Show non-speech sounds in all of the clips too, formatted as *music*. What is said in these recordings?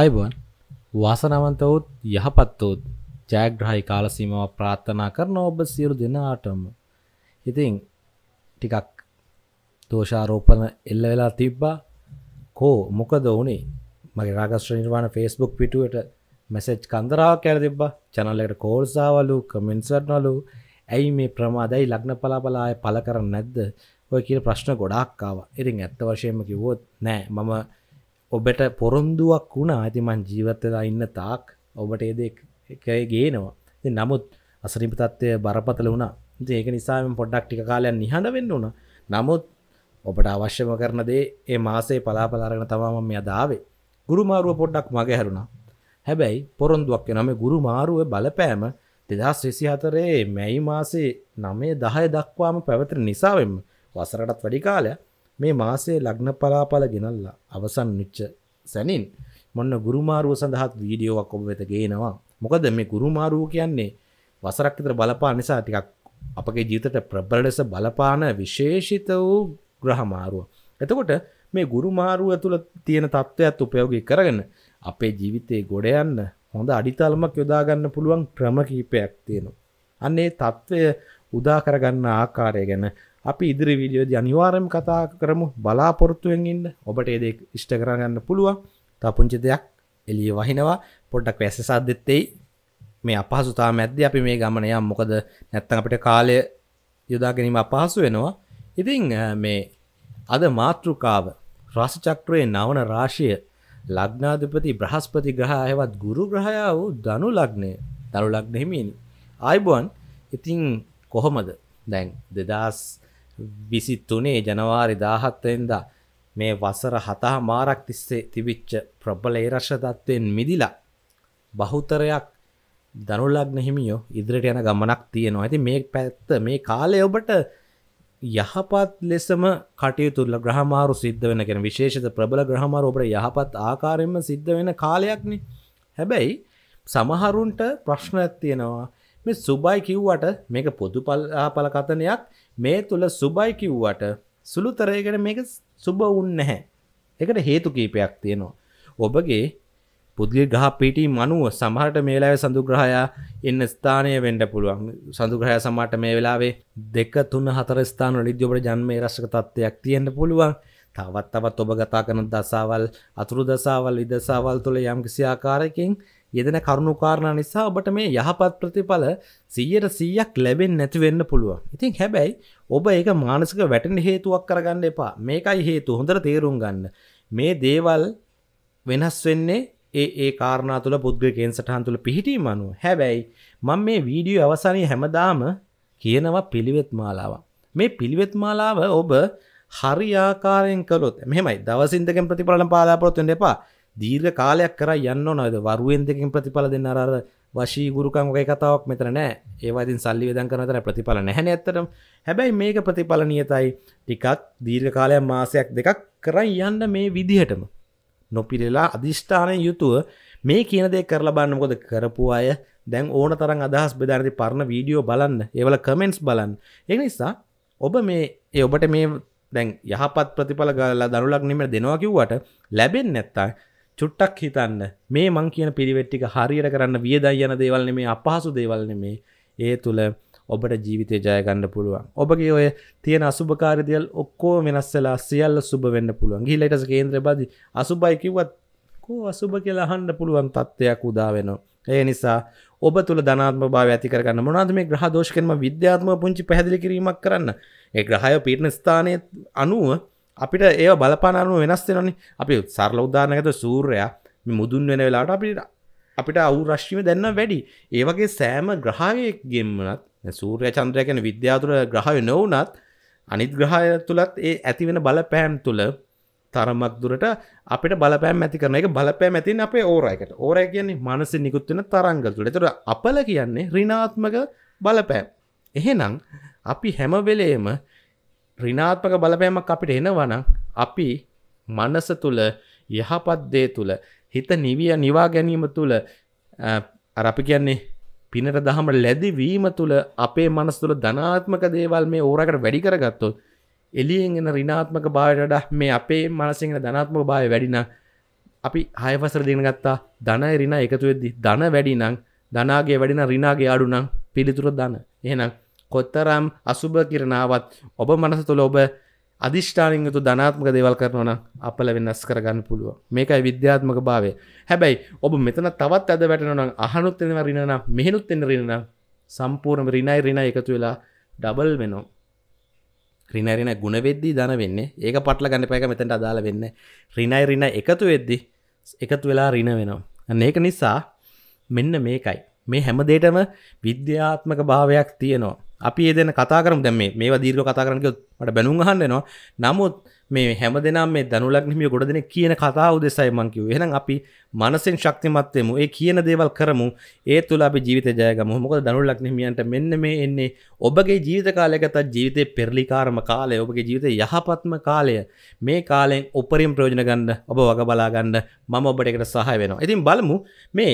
අයිබන් වාසනවන්තවුත් යහපත්වූත් ජෑග්‍රහහි කාලසීමාව ප්‍රාත්ථනා කරන ඔබ සියලු දෙනාටම ඉතිං ටිකක් දෝෂාරෝපන එල්ල වෙලා තිබ්බා කෝ මොකද ඕනේ මගේ රාගස්ත්‍ර නිර්වාණ ෆෙස්බුක් පිටුවට මැසෙජ් කන්දරාව කැර තිබ චනල්ලට කෝල්සාවලු කමෙන්සට්නොලු ඇයි මේ ප්‍රමාදයි ලග්න පලාබලාය පල කරන්න නැද්ද ඔය කියල ප්‍රශ්න ගොඩාක්කාව ඉතින් ඇත්ත වශයෙන්ම කිවොත් නෑ මම ඔබට පොරොන්දුවක් වුණා ඇතිමන් ජීවත්තලා ඉන්න තාක් ඔබට ඒදකය ගේනවා නමුත් අසරිපතත්වය බරපතල වුණා ඒක නිසාම පොඩ්ඩක් ටික කාලයන් නිහඬ වෙන්න වුණ නමුත් ඔබට අවශ්‍යම කරන දේ ඒ මාසේ පලාපලාරගෙන තමාම මෙය දාවේ ගුරුමාරුව පොඩ්ඩක් මගේ හැරුණා හැබැයි පොරොන්දුවක් නම ගුරු මාරුව බලපෑම දෙදස් විසිහතරේ මැයි මාසේ නමේ දහය දක්වාම පැවතර නිසාවෙන් වසරටත් වැඩි කාලයක් මේ මාසේ ලග්න පලාපල ගෙනල්ලා අවසන් වෙච්ච සැනින් මොන්න ගුරුමාරුව සඳහාත් වීඩියෝවක් ඔබ වෙත ගේනවා. මොකද මේ ගුරුමාරුව කියන්නේ වසරක් විතර බලපාන නිසා ටිකක් අපගේ ජීවිතයට ප්‍රබල ලෙස බලපාන විශේෂිත වූ ග්‍රහමාරුව. එතකොට මේ ගුරුමාරුව තුළ තියෙන තත්ත්වයක් උපයෝගී කරගෙන අපේ ජීවිතේ ගොඩ යන්න හොඳ අඩිතලමක් යොදා ගන්න පුළුවන් ක්‍රම කීපයක් තියෙනවා. අන්න ඒ తත්වය උදා කරගන්න ආකාරය ගැන අපි ඉදිරි වීඩියෝද අනිවාරයම කතා කරමු බලාපොරත්තුවෙන්ඉන්න ඔබට ඒද ඉෂ්ට කරගන්න පුළුවන් තා පුංචි දෙයක් එලිය වහිනවා පොඩ්ඩක් වැස සද්ධත්තෙයි මේ අපහසුතා මැද්ද අපි මේ ගමනයම් මොකද නැත්තන් අපිට කාලය යොදාගැනීම අපහසු වෙනවා ඉතිං මේ අද මාතෘකාව රාසචක්‍රයේ නවන රාශිය ලග්නාධපති බ්‍රහස්පති ග්‍රහයවත් ගුරු ග්‍රහයා වූ දනු ලග්නය දරු ලග්නෙහිමීනි. අයිබුවන් ඉතිං කොහොමද දැන් දෙදස් විසිත්තුනේ ජනවාරි දාහත්තයෙන්දා මේ වසර හතහ මාරක් තිස්සේ තිබිච්ච ප්‍රබල ඒරශ්‍රදත්වයෙන් මිදිලා බහුතරයක් දනුලක් නැහිමියෝ ඉදිරිට යන ගමනක් තියෙනවා ඇති මේ පැත්ත මේ කාලය ඔබට යහපත් ලෙසම කටයුතුල ග්‍රහමාරු සිද්ධ වෙන කෙන විශේෂත ප්‍රබල ග්‍රහමාර ඔබට යහපත් ආකාරයෙන්ම සිද්ධ වෙන කාලයක්නේ හැබැයි සමහරුන්ට ප්‍රශ්නයක් තියෙනවා මේ සුබයි කිව්වට මේක පොදු පලාපල කතනයක් මේ තුළ සුබයි කිව්වට සුළුතරයකට මේක සුබ උන් නැහැ. එකට හේතු කීපයක් තියෙනවා. ඔබගේ පුද්ගල ගහ පිටි මනුව සමහට මේලාවේ සඳුග්‍රහයා එන්න ස්ථානය වෙන්ඩ පුළුවන් සඳුග්‍රහය සමට මේ වෙලාවේ දෙක තුන්න හතර ස්ථාන ලිද්‍යෝපට ජන්මේ රශ්ක තත්වයක් තියෙන්ට පුළුවන් තවත් තවත් ඔබ ගතා කරන දසාවල් අතුරු දසාවල් ඉදසාවල් තුළ යම් කිසි ආකාරයකින් යෙදෙන කරුණුකාරණ නිසා ඔබට මේ යහපත් ප්‍රතිඵල සීයට සීයක් ලැබෙන් නැතිවෙන්න පුළුව ඉතින් හැබැයි ඔබ ඒක මානසික වැටෙන හේතුවක් කරගන්න එපා මේකයි හේතු හොඳට තේරුම් ගන්න මේ දේවල් වෙනස් වෙන්නේ ඒ ඒ කාරණා තුළ පුද්ගකෙන් සටහන් තුළ පිහිටීම අනුව හැබැයි මං මේ වීඩියෝ අවසානය හැමදාම කියනවා පිළිවෙත් මාලාව මේ පිළිවෙත් මාලාව ඔබ හරි ආකාරයෙන් කළොත් මෙහෙමයි දවසින්දකෙන් ප්‍රතිඵලන පාලාපොරොත්තු වෙන්න එපා දීර්ඝ කාලයක් කර යන්න නොද වරුවෙන් දෙකින් ප්‍රතිඵල දෙන්න අර වශී ගුරුකංගක කතාවක් මෙතර නෑ ඒවාදින් සල්ලි වෙදන් කරනතර ප්‍රතිඵල නැහැන ඇතරම් හැබැයි මේක ප්‍රතිඵල නියතයි ටිකක් දීර්ඝ කාලයක් මාසයක් දෙකක් කරයි යන්න මේ විදිහටම නොපිරෙලා අධිෂ්ඨානය යුතුව මේ කියනදේ කරලා බන්නකොද කරපු අය දැන් ඕන තරන් අදහස් බෙධාරති පරණ වීඩියෝ බලන්න ඒවල කමෙන්ට්ස් බලන්න ඒ නිසා ඔබ මේ ඒ ඔබට මේ දැන් යහපත් ප්‍රතිඵල ගලා දනුලක් නිම දෙනවා කිව්වට ලැබෙන් නැත්තා චුට්ටක් හිතන්න මේ මං කියන පිරිවෙට්ටික හරියට කරන්න වියදයි යන දේවල් නෙමේ අපහසු දේවල් නෙමේ ඒ තුළ ඔබට ජීවිතය ජයගන්න පුළුවන් ඔබගේ ඔය තියෙන අසුභකාරදියල් ඔක්කෝ වෙනස්සලා සියල්ල සුබ වෙන්න පුළුවන් ගිලටස කේන්ද්‍ර බදි අසුබයි කිවත් කෝ අසුභ කියලා අහන්න පුළුවන් තත්ත්වයක් උදා වෙනවා ඒ නිසා ඔබ තුළ ධනාත්ම භාව ඇති කරන්න මොනාද මේ ග්‍රහ දෝෂකෙන්ම විද්‍යාත්ම පුංචි පැදිලි කිරීමක් කරන්න ඒ ග්‍රහය පීටන ස්ථානය අනුව අපිට ඒ බලපානරුව වෙනස් වෙනනි අපි සරල උදාානකත සූරයා මුදුන් වෙන වෙලාට අපිට අපිට අවු රශ්ිම දැන්න වැඩි ඒවගේ සෑම ග්‍රහයගෙන්මනත් සූරය චන්ද්‍රයකැන විද්‍යාතුර ග්‍රහය නොවනත් අනිත් ග්‍රහය තුළත් ඒ ඇතිවෙන බලපෑම් තුළ තරමක් දුරට අපිට බලපෑම් ඇති කරන එක බලපෑම ඇතින් අපේ ඕරයකට ඕරය කියන්නේ මනස නිකුත්වෙන තරංග තුළ තුර අපල කියන්නේ රිනාත්මක බලපෑම් එහෙනම් අපි හැමවෙලේම රිනාත්මක බලපෑමක් අපිට එනවනම් අපි මනස තුළ යහපත්දේ තුළ හිත නිවිය නිවා ගැනීම තුළ අරපි කියන්නේ පිනට දහම ලැදිවීම තුළ අපේ මනස් තුළ ධනාත්මක දේවල් මේ ඕරකට වැඩි කරගත්තොත් එලියෙන් එන රිනාත්මක භායට මේ අපේ මනසිෙන ධනාත්මක භාය වැඩින අපි හයවසර දෙන ගත්තා ධන රිනා එකතු වෙද්දි ධන වැඩි නං ධනාගේ වැඩින රිනාගේ අඩුනම් පිළිතුර දන්න එහෙනම් කොත්තරම් අසුභ කිරණාවත් ඔබ මනස තුළ ඔබ අධිෂ්ඨානිගතු ධනාත්මක දේවල් කරනවන අපල වෙනස් කරගන්න පුළුව මේකයි විද්‍යාත්මක භාවය හැබැයි ඔබ මෙතන තවත් ඇද වැටනනම් අහනුත් එෙන රිණන මෙහෙනුත් එෙන රිණන සම්පූර්ණ රිණයි රිණ එකතු වෙලා ඩබල් වෙනවා රිනරින ගුණවෙද්දී දන වෙන්න ඒක පටල ගන්න පැක මෙතට අදාල වෙන්න රිනයි රින එකතු වෙද්දි එකතු වෙලා රින වෙනවා ඒක නිසා මෙන්න මේකයි මේ හැමදේටම විද්‍යාත්මක භාවයක් තියෙනවා අපි ඒ දෙන කතා කරම් දැම මේ දීර්ග කතා කරනක මට බැනුම් හන්නනවා නමුත් මේ හැම දෙනම් මේ දනුලක්නිමිය ගොඩ දෙන කියන කතාව දෙසයි මංකිව එහෙනම් අපි මනසෙන් ශක්තිමත්වයමු ඒ කියන දේවල් කරමු ඒ තුළ අපි ජීවිත ජයගම මොක දනුලක්නිමියන්ට මෙන්න මේ එන්නේ ඔබගේ ජීවිත කාලයකතත් ජීවිතය පෙරලිකාරම කාලය ඔබගේ ජීවිත යහපත්ම කාලය මේ කාලෙන් උපරිම් ප්‍රෝජන ගන්න ඔබ වග බලාගන්න මම ඔබට එකට සහය වෙනවා ඉතින් බලමු මේ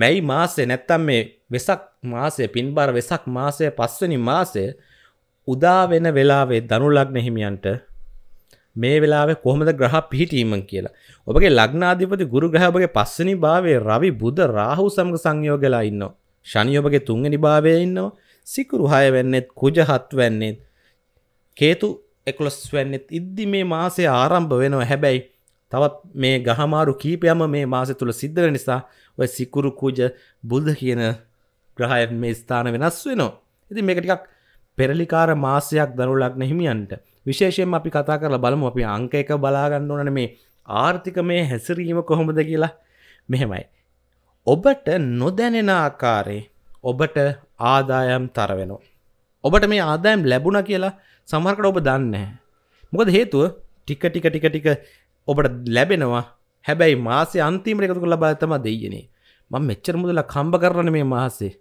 මැයි මාසේ නැත්තම් මේ වෙසක් මාසය පින්බර වෙසක් මාසය පස්වනි මාසය උදාවෙන වෙලාවේ දනුලග්න හිමියන්ට මේ වෙලාවේ කොහොමද ග්‍රහ පිහිටීම කියලා. ඔබගේ ලග්නාධිපති ගුරු ග්‍රහ ඔබගේ පස්වෙනි භාවයේ රවි බුධ රාහු සමග සංයෝගලා ඉන්නවා. ශනි ඔබගේ තුන්වෙනි භාවයේ ඉන්නවා. සිකුරු 6 වෙන්නේත් කුජ 7 වෙන්නේත් හේතු එකොළොස් වැන්නෙත් ඉද්දි මේ මාසය ආරම්භ වෙනවා හැබැයි තවත් මේ ගහමාරු කීපයම මේ මාසය තුළ සිද්ධ වෙන නිසා ඔය සිකුරු කුජ බුද්ධ කියන ග්‍රහය මේ ස්ථාන වෙනස් වෙනවා ඉති මේ ටිකක් පෙරලිකාර මාසයක් දනු ලක්න හිමියන්ට විශේෂයෙන් අපි කතා කරලා බලමු අපි අංක එක බලාගන්න ඕන මේ ආර්ථික මේ හැසිරීම කොහොමද කියලා මෙහෙමයි. ඔබට නොදැනෙන ආකාරේ ඔබට ආදායම් තරවෙනවා. ඔබට මේ ආදායම් ලැබුණ කියලා සමහරකට ඔබ දන්නේ මොකද හේතුව ටික ටික ටික ටික ඔබට ලැබෙනවා හැබැයි මාසේ අන්තිමට එකතු කරලා බලලා තමයි දෙන්නේ. මම මෙච්චර මුදලා කම්බ කරන්නේ මේ මාසේ.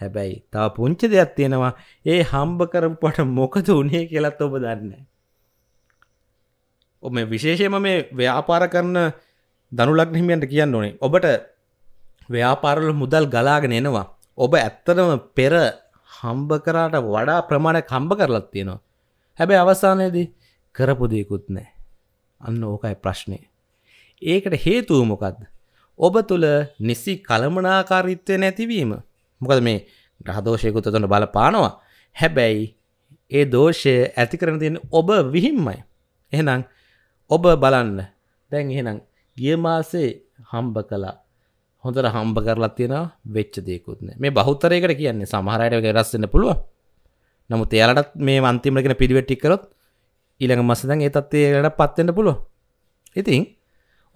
හැබැයි තව පුංචි දෙයක් තියෙනවා ඒ හම්බ කරපුට මොකද උනේ කියලත් ඔබ දන්න ඔම විශේෂයම මේ ව්‍යාපාර කරන දනුලක් හිමියන්ට කියන්න ඕනේ ඔබට ව්‍යාපාරල මුදල් ගලාගෙන එනවා ඔබ ඇත්තටම පෙර හම්බ කරාට වඩා ප්‍රමාණය කම්බ කරලත් තියෙනවා හැබැයි අවසානයේදී කරපු දෙයකුත් නෑ අන්න ඕකයි ප්‍රශ්නය ඒකට හේතුව මොකක්ද ඔබ තුළ නිසි කළමනාකාරිත්වය නැතිවීම මොකද මේ ග්‍රහදෝෂයකුත් තොන්න බලපානවා හැබැයි ඒ දෝෂය ඇති කරන තියෙන ඔබ විහිම්මයි එහෙනම් ඔබ බලන්න දැන් එහෙනම් ගිය මාසේ හම්බ කලා හොඳට හම්බ කරලා තියෙන වෙච්ච දෙයකුත්න මේ බහුතරයකට කියන්නේ සමහරයට රස්සන්න පුළුව නමුත් එයාලටත් මේ අන්තිමටගෙන පිළිවෙට්ටිකරොත් ඊළඟ මසදන් ඒ තත්වයට පත්වෙන්න පුළුව ඉතින්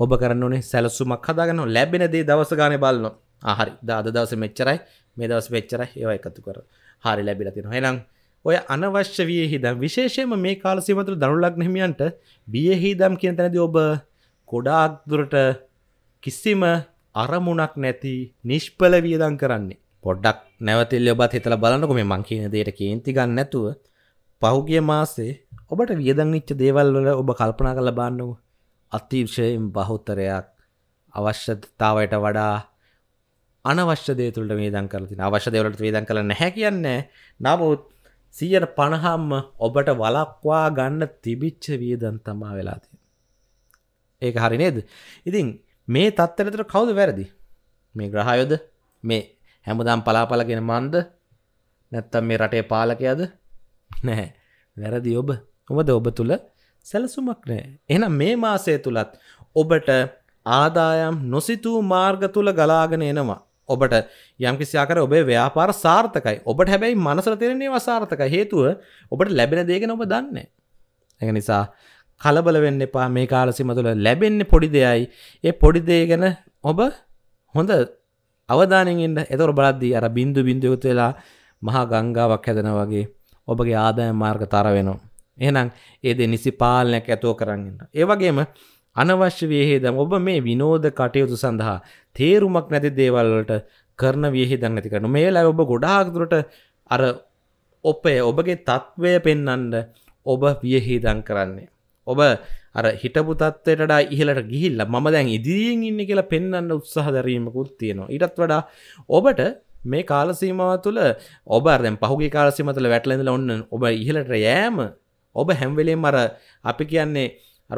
ඔබ කරන්නේ සැලසුමක් හදාගන්න ලැබෙන දේ දවස ගාන බලන්න ආහරි දාද දවස මෙච්චරයි මේ දවස් වෙච්චර ඒව එකතු කර හරි ලැබිල තින හෙනම් ඔය අනවශ්‍ය විය හිදම් විශේෂයම මේ කාල සිමතුර දනුලක් නහිමියන්ට බිය හිදම් කියන තැනද ඔබ කොඩාක් දුරට කිසිම අරමුණක් නැති නිෂ්පල වියදම් කරන්නේ පොඩ්ඩක් නැවතිල් ඔබත් හිතල බලන්නකො මේ මං කියන දේට කේන්ති ගන්න නැතුව පහුගිය මාසේ ඔබට වියදම් නිච්ච දේවල් වල ඔබ කල්පනා කරලා බලන්නකො අතිශයෙන් බහුතරයක් අවශ්‍යතාවයට වඩා අනවශ්‍ය දේතුළට වේදන් කරතින අවශ්‍ය දෙවලට වේදන් කළ නැහැ කියන්න නමුත් සියයට පණහම්ම ඔබට වලක්වා ගන්න තිබිච්ච වියදන් තමා වෙලාතිය. ඒක හරි නේද ඉතින් මේ තත්තරතර කවුද වැරදි මේ ග්‍රහයොද මේ හැමදාම් පලාපලගෙන මන්ද නැත්තම් මේ රටේ පාලකයද නැහැ වැරදි ඔබ හොමද ඔබ තුළ සැලසුමක් නෑ එනම් මේ මාසය තුළත් ඔබට ආදායම් නොසිතූ මාර්ග තුළ ගලාගෙන එනවා ඔබට යම්කිසියාකර ඔබේ ව්‍යාපාර සාර්ථකයි ඔබට හැබැයි මනසර තෙරෙන්නේ වසාර්ථක හේතුව ඔබට ලැබෙන දේගෙන ඔබ දන්නේ. ඇඟ නිසා කලබල වෙන්න එපා මේ කාලසිම තුළ ලැබෙන්නේ පොඩි දෙයයි ඒ පොඩි දේ ගැන ඔබ හොඳ අවධානයෙන්ට එතොර බලද්දී අර බින්දු බින්දුයුතු වෙලා මහා ගංගාවක් හැදෙන වගේ ඔබගේ ආදාය මාර්ග තර වෙනවා. එහෙනම් ඒ දේ නිසි පාලනයක් ඇතුව කරන්න. ඒ වගේම අනවශ්‍ය වියහේදම් ඔබ මේ විනෝධ කටයුතු සඳහා තේරුමක් නැති දේවල්වලට කරන වියහිදන් ඇති කරන මේ ලැ ඔබ ගොඩාක්දුරට අර ඔපේ ඔබගේ තත්ත්වය පෙන්නන්න ඔබ වියහිදන් කරන්නේ. ඔබ අර හිටපු තත්වයට ඉහලට ගිහිල්ල ම දැන් ඉදිරියෙන් ඉන්න කියලා පෙන්න්න උත්සාහදරීමකුත් තියෙනවා ඉටත් වඩා ඔබට මේ කාලසීමාව තුළ ඔබ දැන් පහුගේ කාලසිමතුල වැටලඳල ඔන්න ඔබ ඉහලට යෑම ඔබ හැම්වෙලේ මර අපි කියන්නේ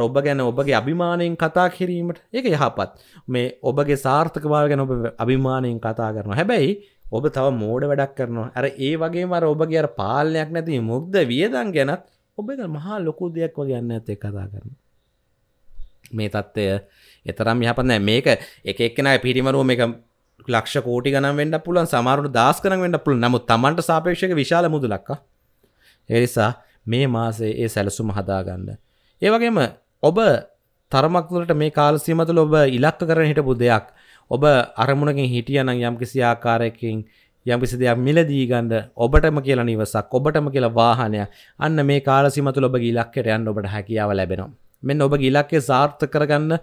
ඔබ ගැන ඔබගේ අභිමානයෙන් කතා කිරීමට ඒක යහපත් මේ ඔබගේ සාර්ථකභාව ගැන ඔබ අභිමානයෙන් කතා කරනවා හැබැයි ඔබ තව මෝඩ වැඩක් කරනවා ඇර ඒ වගේ මර ඔබගේ අර පාලනයක් නැති මුක්ද වියදන් ගැනත් ඔබ මහා ලොකු දෙයක් වගේන්න ඇතේ කතා කරන මේ තත්ත්වය එතරම් යහපනෑ මේක එක එක්නයි පිරිමරුව මේක ලක්ෂ කෝටි ගනම් වෙන්න පුලන් සමාරුට දස් කරන වෙන්න පුළ නමු තමන්ට සාපේක්ෂක විශාල මුදලක්ක එනිසා මේ මාසේ ඒ සැලසුම හදාගන්න ඒවගේම ඔබ තරමක්තුලට මේ කාලසීම තුළ ඔබ ඉලක්ක කරන හිටපු දෙයක් ඔබ අරමුණකින් හිටියනම් යම්කිසි ආකාරයකින් යම්කිසි දෙයක් මිලදී ගන්න ඔබටම කියලා නිවසක් ඔබටම කියලා වාහනයක් අන්න මේ කාලසීම තුළ ඔබගේ ඉලක්කයට යන්න ඔබට හැකියාව ලැබෙනවා මෙන්න ඔබගේ ඉලක්කය සාර්ථක කරගන්න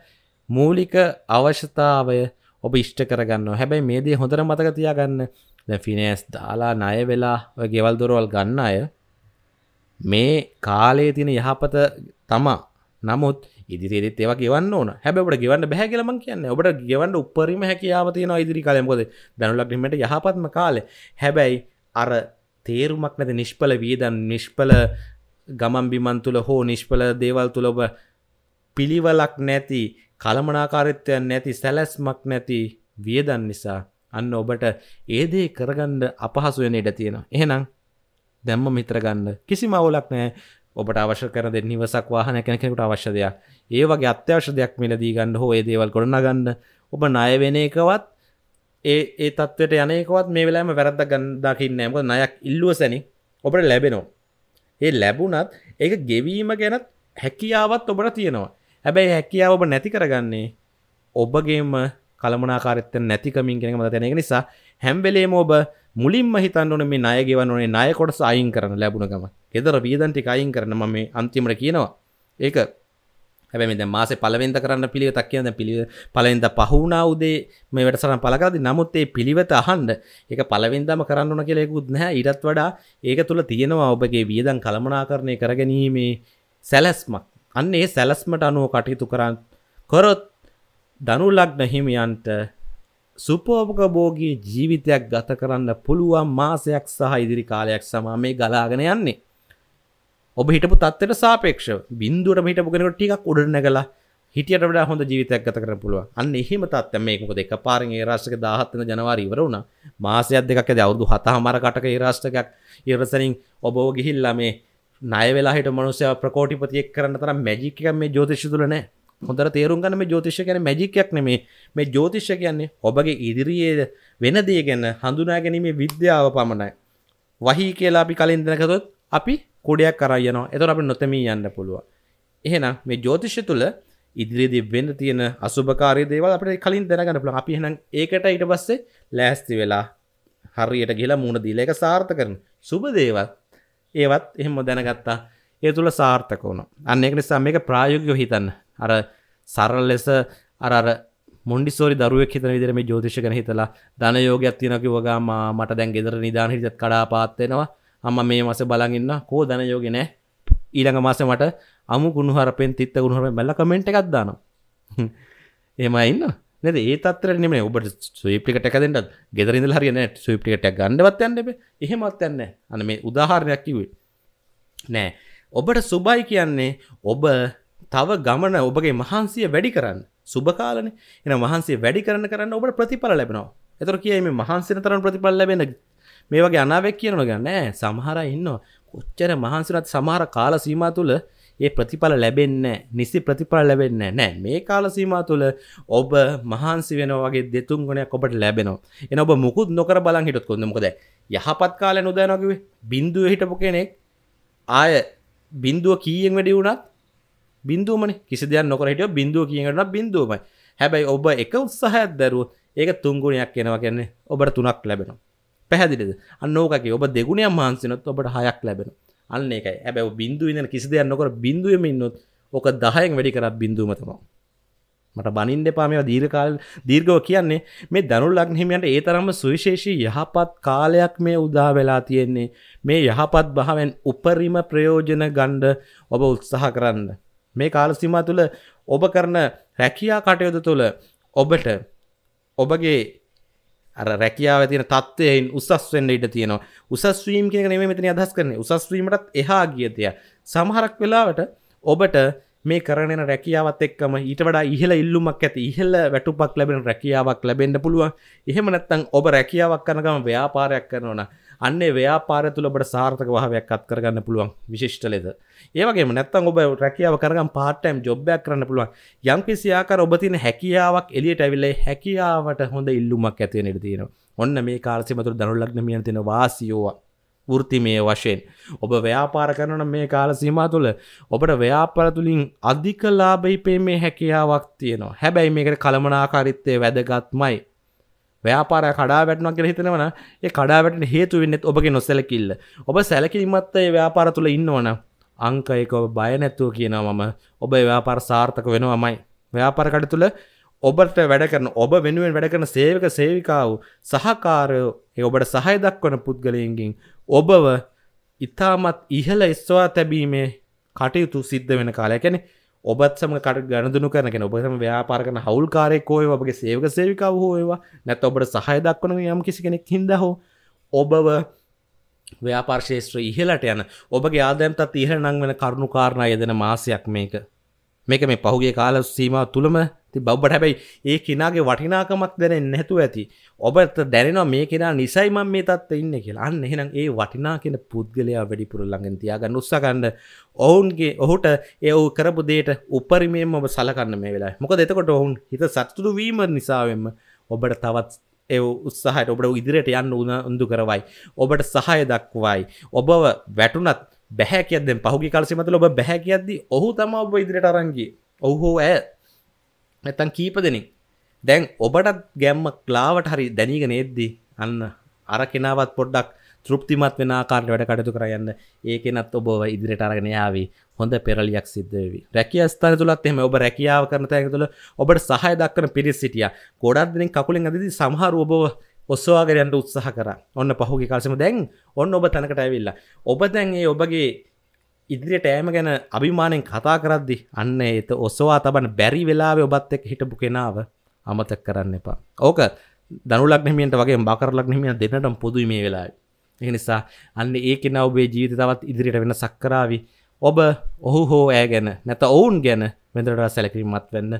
මූලික අවශ්‍යතාවය ඔබ ඉෂ්ට කරගන්න හැබැයි මේ දේ හොඳට මතක තියාගන්න දැන් ෆිනෑස් දාලා ණය වෙලා ඔය ගෙවල් දොරවල් ගන්න අය මේ කාලයේ තියෙන යහපත තමා නමුත් ඉදිරිෙත් ඒවා ගවන්න ඕන හැබට ගවන්න බැහැකිලම කියන්න ඔබට ගවන්න උපරිම හැකියාවතියන ඉදිරි කාලයකොද දැනුලක්ීමට යහපත්ම කාලෙ හැබැයි අර තේරුමක් නැති නිෂ්පල වීදන් නිෂ්පල ගමන් බිමන් තුළ හෝ නිෂ්පල දේවල් තුළ ඔබ පිළිවලක් නැති කළමනාකාරත්වය නැති සැලැස්මක් නැති වියදන් නිසා අන්න ඔබට ඒදේ කරගණ්ඩ අපහසුවන ඉඩ තියෙනවා එහෙනම් දැම්ම මිත්‍රගන්න කිසි මවුලක් නෑ ඔබට අවශ්‍ය කර දෙනිවසක් වාහන කැන කෙනෙකුට අවශ්‍ය දෙයක් ඒ වගේ අත්‍යවශ්‍ය දෙයක් මිලදී ගන්න හෝ ඒ දේවල් ගොඩනගන්න ඔබ ණය වෙන එකවත් ඒ ඒ තත්වයට යනකවත් මේ වෙලාම වැරද්ද ගන්දාකින්න ඇම නයක් ඉල්ලුව සැනි ඔබට ලැබෙනෝ ඒ ලැබුණත් ඒක ගෙවීම ගැනත් හැකියාවත් ඔබට තියෙනවා හැබැයි හැකියාව ඔබ නැති කරගන්නේ ඔබගේම කළමනාකාරත්ත නැතිකමින් කෙන මත තැනක නිසා හැම්බෙලේම ඔබ මුලින්ම හිතන්නුන මේ ණය ගෙවන්න ඕනේ ණය කොටස අයින් කරන්න ලැබුණ ගම. ගෙදර වියදම් ටික අයින් කරන මම මේ අන්තිමට කියනවා. ඒක හැබැයි දැන් මාසේ පළවෙනිද කරන්න පිළිවෙතක් කියන දැන් පිළිවෙ පළවෙනිද පහ වුණා උදේ මේ වැඩසටහන පළ කරද්දී නමුත් ඒ පිළිවෙත අහන්න ඒක පළවෙනිදම කරන්න ඕන කියලා ඒකුත් නැහැ ඊටත් වඩා ඒක තුල තියෙනවා ඔබගේ වියදම් කළමනාකරණය කරගැනීමේ සැලැස්මක් අන්න ඒ සැලැස්මට අනුව කටයුතු කරන් කරොත් ධනුලග්න හිමියන්ට සුපෝපකභෝගී ජීවිතයක් ගත කරන්න පුළුවන් මාසයක් සහ ඉදිරි කාලයක් සමා මේ ගලාගෙන යන්නේ. ඔබ හිටපු තත්වට සාපේක්ෂ බින්දුවට හිටපු කෙනෙකුට ටිකක් උඩට නැගලා හිටියට වඩා හොඳ ජීවිතයක් ගත කරන්න පුළුවන්. අන්න එහෙම තත්ත්වයක් මේක මොකද එකපාරෙන් ඒ රාෂ්ට්‍රක 17 වෙනි ජනවාරි ඉවර වුණා. මාසයක් දෙකක් ඇද අවුරුදු 7මාරකටක ඒ රාෂ්ට්‍රකයක් ඉවරසලින් ඔබව ගිහිල්ලා මේ ණය වෙලා හිටපු මිනිස්සයා ප්‍රකෝටිපතියෙක් කරන්න තරම් මැජික් එකක් මේ ජ්‍යොතිෂය තුල නැහැ. හොඳර තේරුම් ගන්න මේ ජෝතිෂ ගැන මැජිකයක් නෙමේ මේ ජෝතිෂ කියන්නේ ඔබගේ ඉදිරියේ වෙන දේ ගැන හඳුනා ගැනීමේ විද්‍යාව පමණයි. වහී කියලා අපි කලින් දැනගතොත් අපි කුඩයක් කරා යනවා. එතකොට අපි නොතෙමී යන්න පුළුවන්. එහෙනම් මේ ජෝතිෂය තුල ඉදිරියේදී වෙන්න තියෙන අසුභකාරී දේවල් අපිට කලින් දැනගන්න පුළුවන්. අපි එහෙනම් ඒකට ඊට පස්සේ ලෑස්ති වෙලා හරියට ගිහලා මුණ දීලා ඒක සාර්ථක කරන සුබ දේවල් ඒවත් එහෙම දැනගත්තා. ඒ තුල සාර්ථක වුණා. අන්න ඒක නිසා මේක ප්‍රායෝගිකව හිතන්න. අර සරල් ලෙස අර මොඩිස්ෝරි දරුවක් හිතන විදිර මේ ජෝතිෂ ගැන හිතලා ධනයෝගයක් තියෙනකි වගා මට දැන් ගෙදර නිධාන හිතත් කඩා පාත්වෙනවා අම මේ මස බලගන්න කෝ ධනයෝග නෑ ඊළඟ මාස මට අමු ගුණහරපෙන් තිත්ත ගුණහර මැල්ල කමෙන්ට් එකක් දාන *laughs* එම ඉන්න නැද ඒ තත්ර නෙම ඔබට සුපිකට එකදට ගෙදරද හරින සුපිකට ගන්නඩවත් යන්නබ එහෙමත් යන්න අන මේ උදාහරණයක් කිවේ නෑ ඔබට සුබයි කියන්නේ ඔබ තව ගමන ඔබගේ මහන්සිය වැඩි කරන්න සුභකාලන එන මහන්සේ වැඩි කරන්න කරන්න ඔබට ප්‍රතිඵල ලැබෙනවා එතර කිය මේ මහන්සින තරන් ප්‍රතිඵල ලැබෙන මේ වගේ අනාවක් කියනව ගන්න සමහර ඉන්න කොච්චර මහන්සිනත් සමහර කාල සීම තුළ ඒ ප්‍රතිඵල ලැබෙන්න නිසි ප්‍රතිඵල ලැබෙන්න නෑ මේ කාල සීම තුළ ඔබ මහන්සි වෙන වගේ දෙතුන් ගොනයක් ඔබට ලැබෙනවා එන ඔබ මුකුත් නොකර බලන් හිටත් කොන්න මොකද යහපත් කාලය නොදෑනකිවේ බින්දුව හිටපු කෙනෙක් ආය බින්දුව කීයෙන් වැඩි වුණත් බින්දුවමන කිසි දෙයක් නොකර හිටිය බින්දුව කියකට බින්දුවමයි හැබැයි ඔබ එක උත්සාහයක් දැරුව ඒක තුන්ගුණයක් එනවා කියන්නේ ඔබට තුනක් ලැබෙන පැහැදිලිද අන්නෝකගේ ඔබ දෙගුණයක් මහන්සිනොත් ඔබට හයක් ලැබෙන අන්න එකයි ඇබැව බින්දුව ඉන්න කිසි දෙයක් නොකර බින්දුවම ඉන්නොත් ඕක දහයෙන් වැඩි කරත් බින්දුවමතමවා මට බනින් දෙපාමව දීර්කාල් දීර්ගව කියන්නේ මේ දනුල් ලක්හිමියන්ට ඒ තරම සුවිශේෂී යහපත් කාලයක් මේ උදා වෙලා තියෙන්නේ මේ යහපත් භාවෙන් උපරිම ප්‍රයෝජන ගණ්ඩ ඔබ උත්සාහ කරන්න මේ කාලසිම තුළ ඔබ කරන රැකයා කටයුතු තුළ ඔබට ඔබගේ රැකියාව තින තත්වයෙන් උසස්වෙන්න ඉට තියෙන උසස්වීම් කියෙන නෙම මෙතන අදස් කරන උසස්වීමටත් එහා ගියතිය සමහරක් වෙලාවට ඔබට මේ කරන රැකියාවත් එක්කම ඊට වඩා ඉහල ඉල්ලුමක් ඇති ඉහල වැටුපක් ලැබෙන රැකියාවක් ලැබෙන්ඩ පුළුව එහෙමනත්තං ඔබ රැකියාවක් කරනගම ව්‍යාපාරයක් කරනවන අන්නේ ව්‍යාපාර තුළ ඔබට සාර්ථක භාවයක් අත් කරගන්න පුළුවන් විශිෂ්ට ලෙස. ඒ වගේම නැත්නම් ඔබ රැකියාව කරගම් part time job එකක් කරන්න පුළුවන්. යම්කිසි ආකාර ඔබ තියෙන හැකියාවක් එළියට ඇවිල්ලා හැකියාවට හොඳ ඉල්ලුමක් ඇති වෙන ඉඩ තියෙනවා. ඔන්න මේ කාලසීමතුර දනුල් ලග්න මියන තියෙන වාසියෝවා වෘතිමය වශයෙන් ඔබ ව්‍යාපාර කරන මේ කාල සීමා තුළ ඔබට ව්‍යාපාර තුළින් අධික ලාභයි පේමේ හැකියාවක් තියෙනවා හැබැයි මේකට කළමනාකාරිත්තය වැදගත්මයි ව්‍යාපාර කඩා වැටනක් කර හිතනවන ඒ කඩාවැට හේතුවෙන්නෙත් ඔබගේ නොසැලකිල්ල ඔබ සැලකිලිමත් ඒ ව්‍යාපාර තුළ ඉන්නවන අංකයක ඔබ බය නැත්තුව කියනවා මම ඔබ ව්‍යාපාර සාර්ථක වෙනවාමයි ව්‍යාපාරකට තුළ ඔබට වැඩ කරන ඔබ වෙනුවෙන් වැඩ කරන සේවක සේවිකාව සහකාරයෝ ඒ ඔබට සහය දක්වන පුද්ගලයන්ගින් ඔබව ඉතාමත් ඉහළ ඉස්වා තැබීමේ කටයුතු සිද්ධ වෙන කාලය කැනෙ ඔබත් සම කට ගණදනු කරනගෙන ඔබසම ව්‍යාපාර කන හවල්කාරයකෝය ඔබගේ සේවක සේවිකාව හෝයවා නැත ඔබට සහය දක්වන යම් කිසි කෙනෙක් හිද හෝ ඔබව ව්‍යාපාර්ශේත්‍ර ඉහලට යන ඔබගේ ආදයම් තත් ඉහළ නං වෙන කරුණු කාරණය යදෙන මාසයක් මේක මේක මේ පහුගේ කාල සීම තුළම ති බබ්බට හැබැයි ඒ කෙනාගේ වටිනාකමක් දැනෙන් නැතු ඇති ඔබට දැනෙනවා මේ කෙනා නිසයිම මේ තත්ව ඉන්න කියලා අන්න එහෙනම් ඒ වටිනා කියෙන පුද්ගලයා වැඩිපුර ළඟෙන් තියාගන්න උත්සකන්න ඔවුන්ගේ ඔහුට එව් කරපු දේට උපරිමේම ඔබ සලකන්න මේ වෙලා මොක දෙතකොට ඔවුන් හිත සත්තුරු වීම නිසාවෙන්ම ඔබට තවත් ඒ උත්සාහයට ඔබට ඉදිරියට යන්න උන උඳු කරවයි ඔබට සහය දක්වයි ඔබව වැටුනත් බැහැ කියද පහුගි කල්සිමත ඔබ බැහැ කියද්දි ඔහු තම ඔබ ඉදිරිට අරන්ගේ ඔහෝ ඇ නැතන් කීප දෙනෙක් දැන් ඔබටත් ගැම්ම ක්ලාවට හරි දැනීග නේද්දී අන්න අර කෙනාවත් පොඩ්ඩක් තෘප්තිමත් වෙන කාරට වැඩ කටතු කරයන්න ඒකනත් ඔබ ඉදිරිට අරගෙනයාාවී හොඳ පෙරලියක් සිද්ධවී රැකිය ස්ථාන තුළත් එෙම ඔබ රැකියාව කරන තැක තුළ ඔබට සහය දක්කන පිරිස් සිටිය ගොඩක් දෙනින් කකුලින් අදදි සහර ඔබව ඔස්සවාගරයන්ට උත්සාහ කර ඔන්න පහුගේ කාලසම දැන් ඔන්න ඔබ තැනකට ඇවිල්ලා ඔබ දැන්ඒ ඔබගේ ඉදිරියට ෑම ගැන අභිමානයෙන් කතා කරද්දි අන්න ඒත ඔස්සවා තබන බැරි වෙලාවේ ඔබත් එක් හිටපු කෙනාව අමතක් කරන්න එපා ඕක දනුලක්නමියන්ට වගේ බකරලක් නමිය දෙන්නටම් පොදු මේ වෙලා එනිසා අන්න ඒක නවබේ ජීවිත තවත් ඉදිරියට වෙන සක්කරාවි ඔබ ඔහු හෝ ඇය ගැන නැත ඔවුන් ගැන මෙදරට සැලකිරීමත් වෙන්න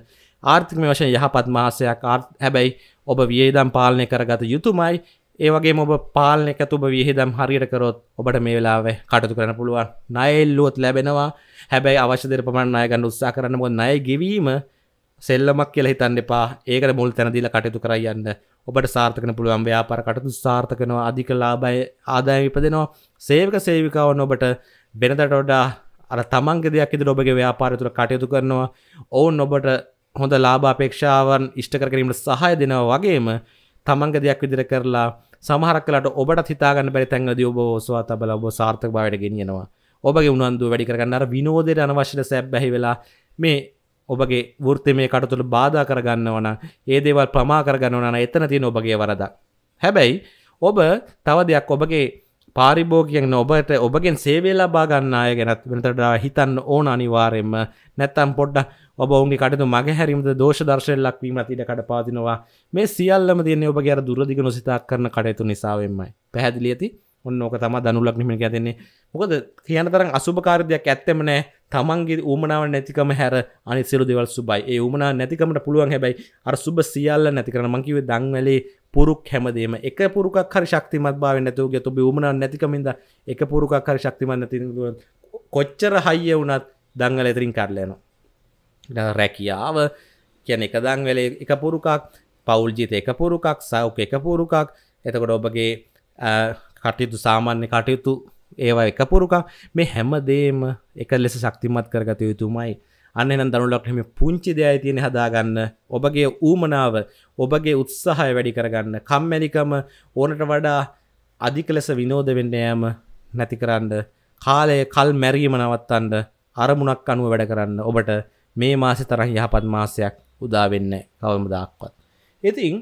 ආර්ථිකම වශයෙන් යහපත් මාසයක් ආර් හැබැයි ඔබ වියදම් පාලනය කරගත යුතුමයි ඒවගේ ඔබ පාලන එකතුබ විහිදම් හරියට කරොත් ඔබට මේ වෙලාවේ කටතු කරන පුළුවන් නයල්ලුවත් ලැබෙනවා හැබැයි අවශ්‍යදර පමණ අයගන්න උත්සා කරන්න ො නය ගෙවීම සෙල්ලමක් කියල හිතන්න එපා ඒක මුල් තැනදිල කටයුතු කරයන්න ඔබට සාර්ථකන පුළුවන් ව්‍යාපර කටතු සාර්ථකනවා අධික ලාබයි ආදායම ඉපදෙනවා සේවක සේවිකාවන්න ඔබට බෙනදට ඔඩා අර තමන්ග දෙයක් ඉදිර ඔබගේ ව්‍යාපාරතුර කටයුතු කරනවා ඔවුන් ඔබට හොඳ ලාබා අපේක්ෂාවන් ඉෂ්ට කරකරීමට සහය දෙනව වගේම තමන්ග දෙයක් විදිර කරලා සමහරක්ලට ඔබට හිතාගන්න බැරි තැන්ගදී ඔබ ඔස්වා තබල ඔබ සාර්ථක බවට ගෙනියනවා ඔබගේ උනන්දු වැඩි කරගන්න අර විනෝදයට අනවශ්‍ය සැබ්බැහි වෙලා මේ ඔබගේ වෘත්තමය කටතුළ බාධා කරගන්නවන ඒ දේවල් ප්‍රමා කරගන්නවන එතන තියෙන ඔබගේ වරදක් හැබැයි ඔබ තව දෙයක් ඔබගේ පාරිභෝගයෙන් ඔබට ඔබගෙන් සේවේලා බාගන්න අය ගැනත් වෙනතට හිතන්න ඕන අනිවාරෙන්ම නැත්තම් පොඩ්ඩ ඔබ ඔුන්ගේ කටතු මගේ හැරිමද දෝෂ දර්ශය ලක්වීම තිට කට පාතිනවා මේ සියල්ලම තියන්නේ ඔබ ගැර දුරදිග නොසිතා කරන කටයුතු නිසාවෙන්මයි පැහැදිලි ඇති ඔන්න ඕක තම දනුලක්නිම ගැදන්නේ මොකද කියන තරම් අසුභකාරදයක් ඇත්තම නෑ තමන්ගේ ූමනාව නැතිකම හැර අනිසිරු දෙවල් සුබයි ඒ උමනා නැතිකමට පුළුවන් හැබැයි අර සුබ සියල්ල නැති කරන මංකිවේ දංවැලේ පුරුක් හැමදේම එක පුරුකක් හරි ශක්තිමත් භාව නැතුවගේ තුබ උමනා නැතිකමින්ද එක පුරුකක් හරි ශක්තිමත් නැති කොච්චර හයිය වුණත් දංගල එතරින් කරලයනවා රැකියාව කියන එකදං වෙලේ එක පුරුකක් පවුල්ජිත එක පුරුකක් සෞක එක පුරුකක් එතකොට ඔබගේ කටයුතු සාමාන්‍ය කටයුතු ඒවා එක පුරුකක් මේ හැමදේම එක ලෙස ශක්තිමත් කරගත යුතුමයි අන්න එනම් දනුලක්ටම පුංචි දෙයයි තියෙන හදාගන්න ඔබගේ ඌමනාව ඔබගේ උත්සාහය වැඩි කරගන්න කම්මැලිකම ඕනට වඩා අධික ලෙස විනෝද වෙන්න යෑම නැති කරන්න කාලය කල් මැරීම නවත්තන්න අරමුණක් අනුව වැඩ කරන්න ඔබට මේ මාසෙ තරහ යහපත් මාසයක් උදාවෙන්න කවම දක්වත්. ඉතින්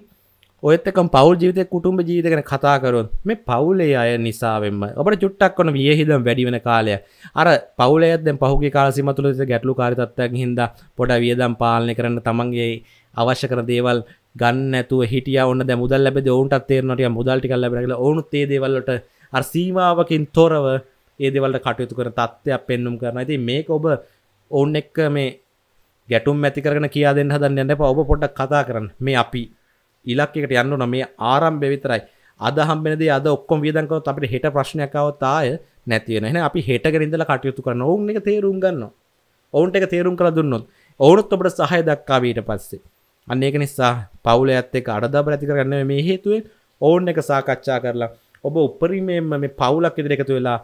ඔයත්තකම් පවල් ජීවිත කුටුම්ඹ ජීවිතගෙන කතාකරුන් මේ පවුලේ අය නිසාවෙන්ම ඔබට චුට්ටක් වන වියහිදම් වැඩිවෙන කාලය අර පවුලයද පහුගේ කාලසිම තුළ ගැටලු කාරිතත්වයක් හින්ද පොඩ වියදම් පාලනය කරන්න තමන්ගේ අවශ්‍ය කර දේවල් ගන්නතු හිටිය ඔන්න මුදල් ලැබ ඔවුන්ට තේරනට මුදල්ටි කල් ලැබරල ඕනුත්තේ දේවල්ලට අර සීමාවකින් තොරව ඒදවලට කටයුතු කර තත්ත්වයක් පෙන්නුම් කරන ඇති මේක ඔබ ඔවුන් එක්ක මේ ගැටුම් ඇති කරන කියා දෙන්න හදන්න යන්න එපා ඔබ පොඩ්ඩක් කතා කරන්න මේ අපි ඉලක්කයකට යන්න ඕන මේ ආරම්භය විතරයි අද හම්බෙන දේ අද ඔක්කොම වියදම් කරනොත් අපිට හෙට ප්‍රශ්නයක් ආවොත් ආය නැති වෙන එහෙනම් අපි හෙටගෙන ඉඳලා කටයුතු කරන ඕන් එක තේරුම් ගන්නවා ඔවුන්ට එක තේරුම් කරලා දුන්නොත් ඔවුනුත් ඔබට සහය දක්වා ඊට පස්සේ අන්න ඒක නිසා පවුල ඇත් එක අඩදාබර ඇති කරගන්න මේ හේතුවෙන් ඔවුන් එක සාකච්ඡා කරලා ඔබ උපරිමයෙන්ම මේ පවුලක් ඉදිරි එකතු වෙලා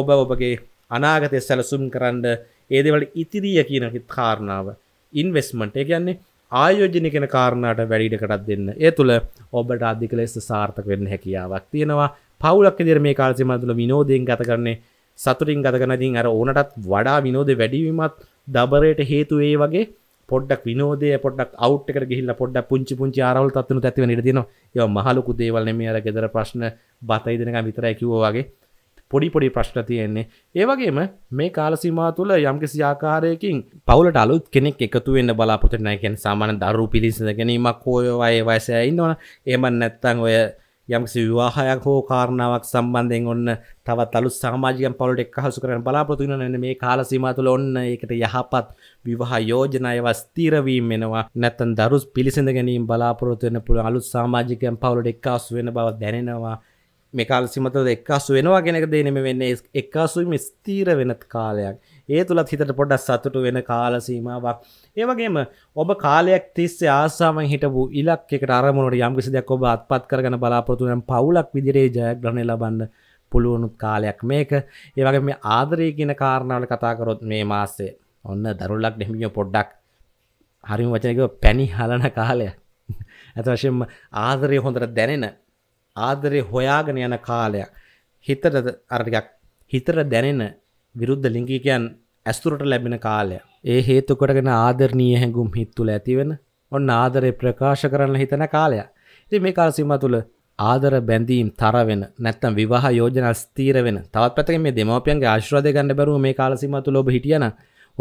ඔබ ඔබගේ අනාගතය සැලසුම් කරන්න ඒදවල ඉතිරිය කියන කාරණාව ඉන්වස්මට කියන්නේ ආයෝජනි කෙන කාරණට වැඩිඩකටත් දෙන්න ඒ තුළ ඔබට අධික ලෙස සාර්ථක වෙන්න හැකියාවක් තියෙනවා පවුලක් දිර මේ කාර්සි මතුල විනෝදයෙන් ගත කරන්නේ සතුරින් ගතකනතින් අර ඕනටත් වඩා විනෝද වැඩිවීමත් දබරයට හේතු ඒ වගේ පොඩ්ඩක් විනෝදය පොඩක් අවට් එකට ගිහිල්ලා පොඩ්ඩක් පුංචි පුංචි ආරවුල් තත්ත්වන තැතිවෙන ඉඩ දෙනවා ඒවා මහලුකු දේවල් නෙමෙයි අර ගෙදර ප්‍රශ්න බත ඉදෙනකම් විතරයි කිව්වා වගේ පොඩි පොඩි ප්‍රශ්න තියෙන්නේ ඒවගේම මේ කාලසිමා තුළ යම්කිසි ආකාරයකින් පවලට අලුත් කෙනෙක් එකතු වෙන්න බලාපොරතනයකෙන් සාමාන දරු පිලිසිඳ ගැනීමක් හෝයවාය වයසය ඉන්නවන ඒමන් නැත්තං ඔය යම්කිසි විවාහයක් හෝ කාරණාවක් සම්බන්ධයෙන් ඔන්න තවත් අලු සාමාජිකන් පවලට එක් හසු කරන බලාපොරතුන න මේ කාලසිමා තුළ ඔන්න එකට යහපත් විවාහ යෝජනයව ස්තීරවීම වෙනවා නැත්තන් දරුස් පිලිසිඳ ගැනීම බලාපොරොත්තුවන්න පුළුව අලුත් සාමාජිකයන් පවලට එක්කාසු වෙන බව දැනෙනවා මේ කාල සිමත එක්කාසු වෙනවා කෙනෙක දේනෙම වෙන්න එක්කාසුයි ස්තීර වෙනත් කාලයක් ඒ තුළත් හිතට පොඩක් සතුටු වෙන කාලසීමාවක් ඒවගේම ඔබ කාලයක් තිස්සේ ආසාමන් හිටපු ඉලක් එකට අරමුණට යම්කිසි දෙයක් ඔබ අත්පත් කරගන බලාපොරතුනම් පවුලක් විදිරේ ජයග්‍රහණය ලබන්න පුළුවනුත් කාලයක් මේක ඒවගේ මේ ආදරය කියන කාරණාවල කතාකරොත් මේ මාසේ ඔන්න දරුල්ලක් නෙමිිය පොඩ්ඩක් හරිම වචනක පැණි හලන කාලය ඇත *laughs* වශයෙන් ආදරය හොඳට දැනෙන ආදරේ හොයාගෙන යන කාලයක් හිතට අර ටිකක් හිතට දැනෙන විරුද්ධ ලිංගිකයන් ඇස්තුරට ලැබෙන කාලය. ඒ හේතු කොටගෙන ආදරණීය හැඟුම් හිත තුළ ඇතිවෙන ඔන්න ආදරේ ප්‍රකාශ කරන්න හිතන කාලය. ඉතින් මේ කාල සීමාව තුළ ආදර බැඳීම් තර වෙන නැත්නම් විවාහ යෝජනා ස්ථීර වෙන තවත් පැත්තකින් මේ දෙමාපියන්ගේ ආශිර්වාදය ගන්න බැරුව මේ කාල සීමාව තුළ ඔබ හිටියනම්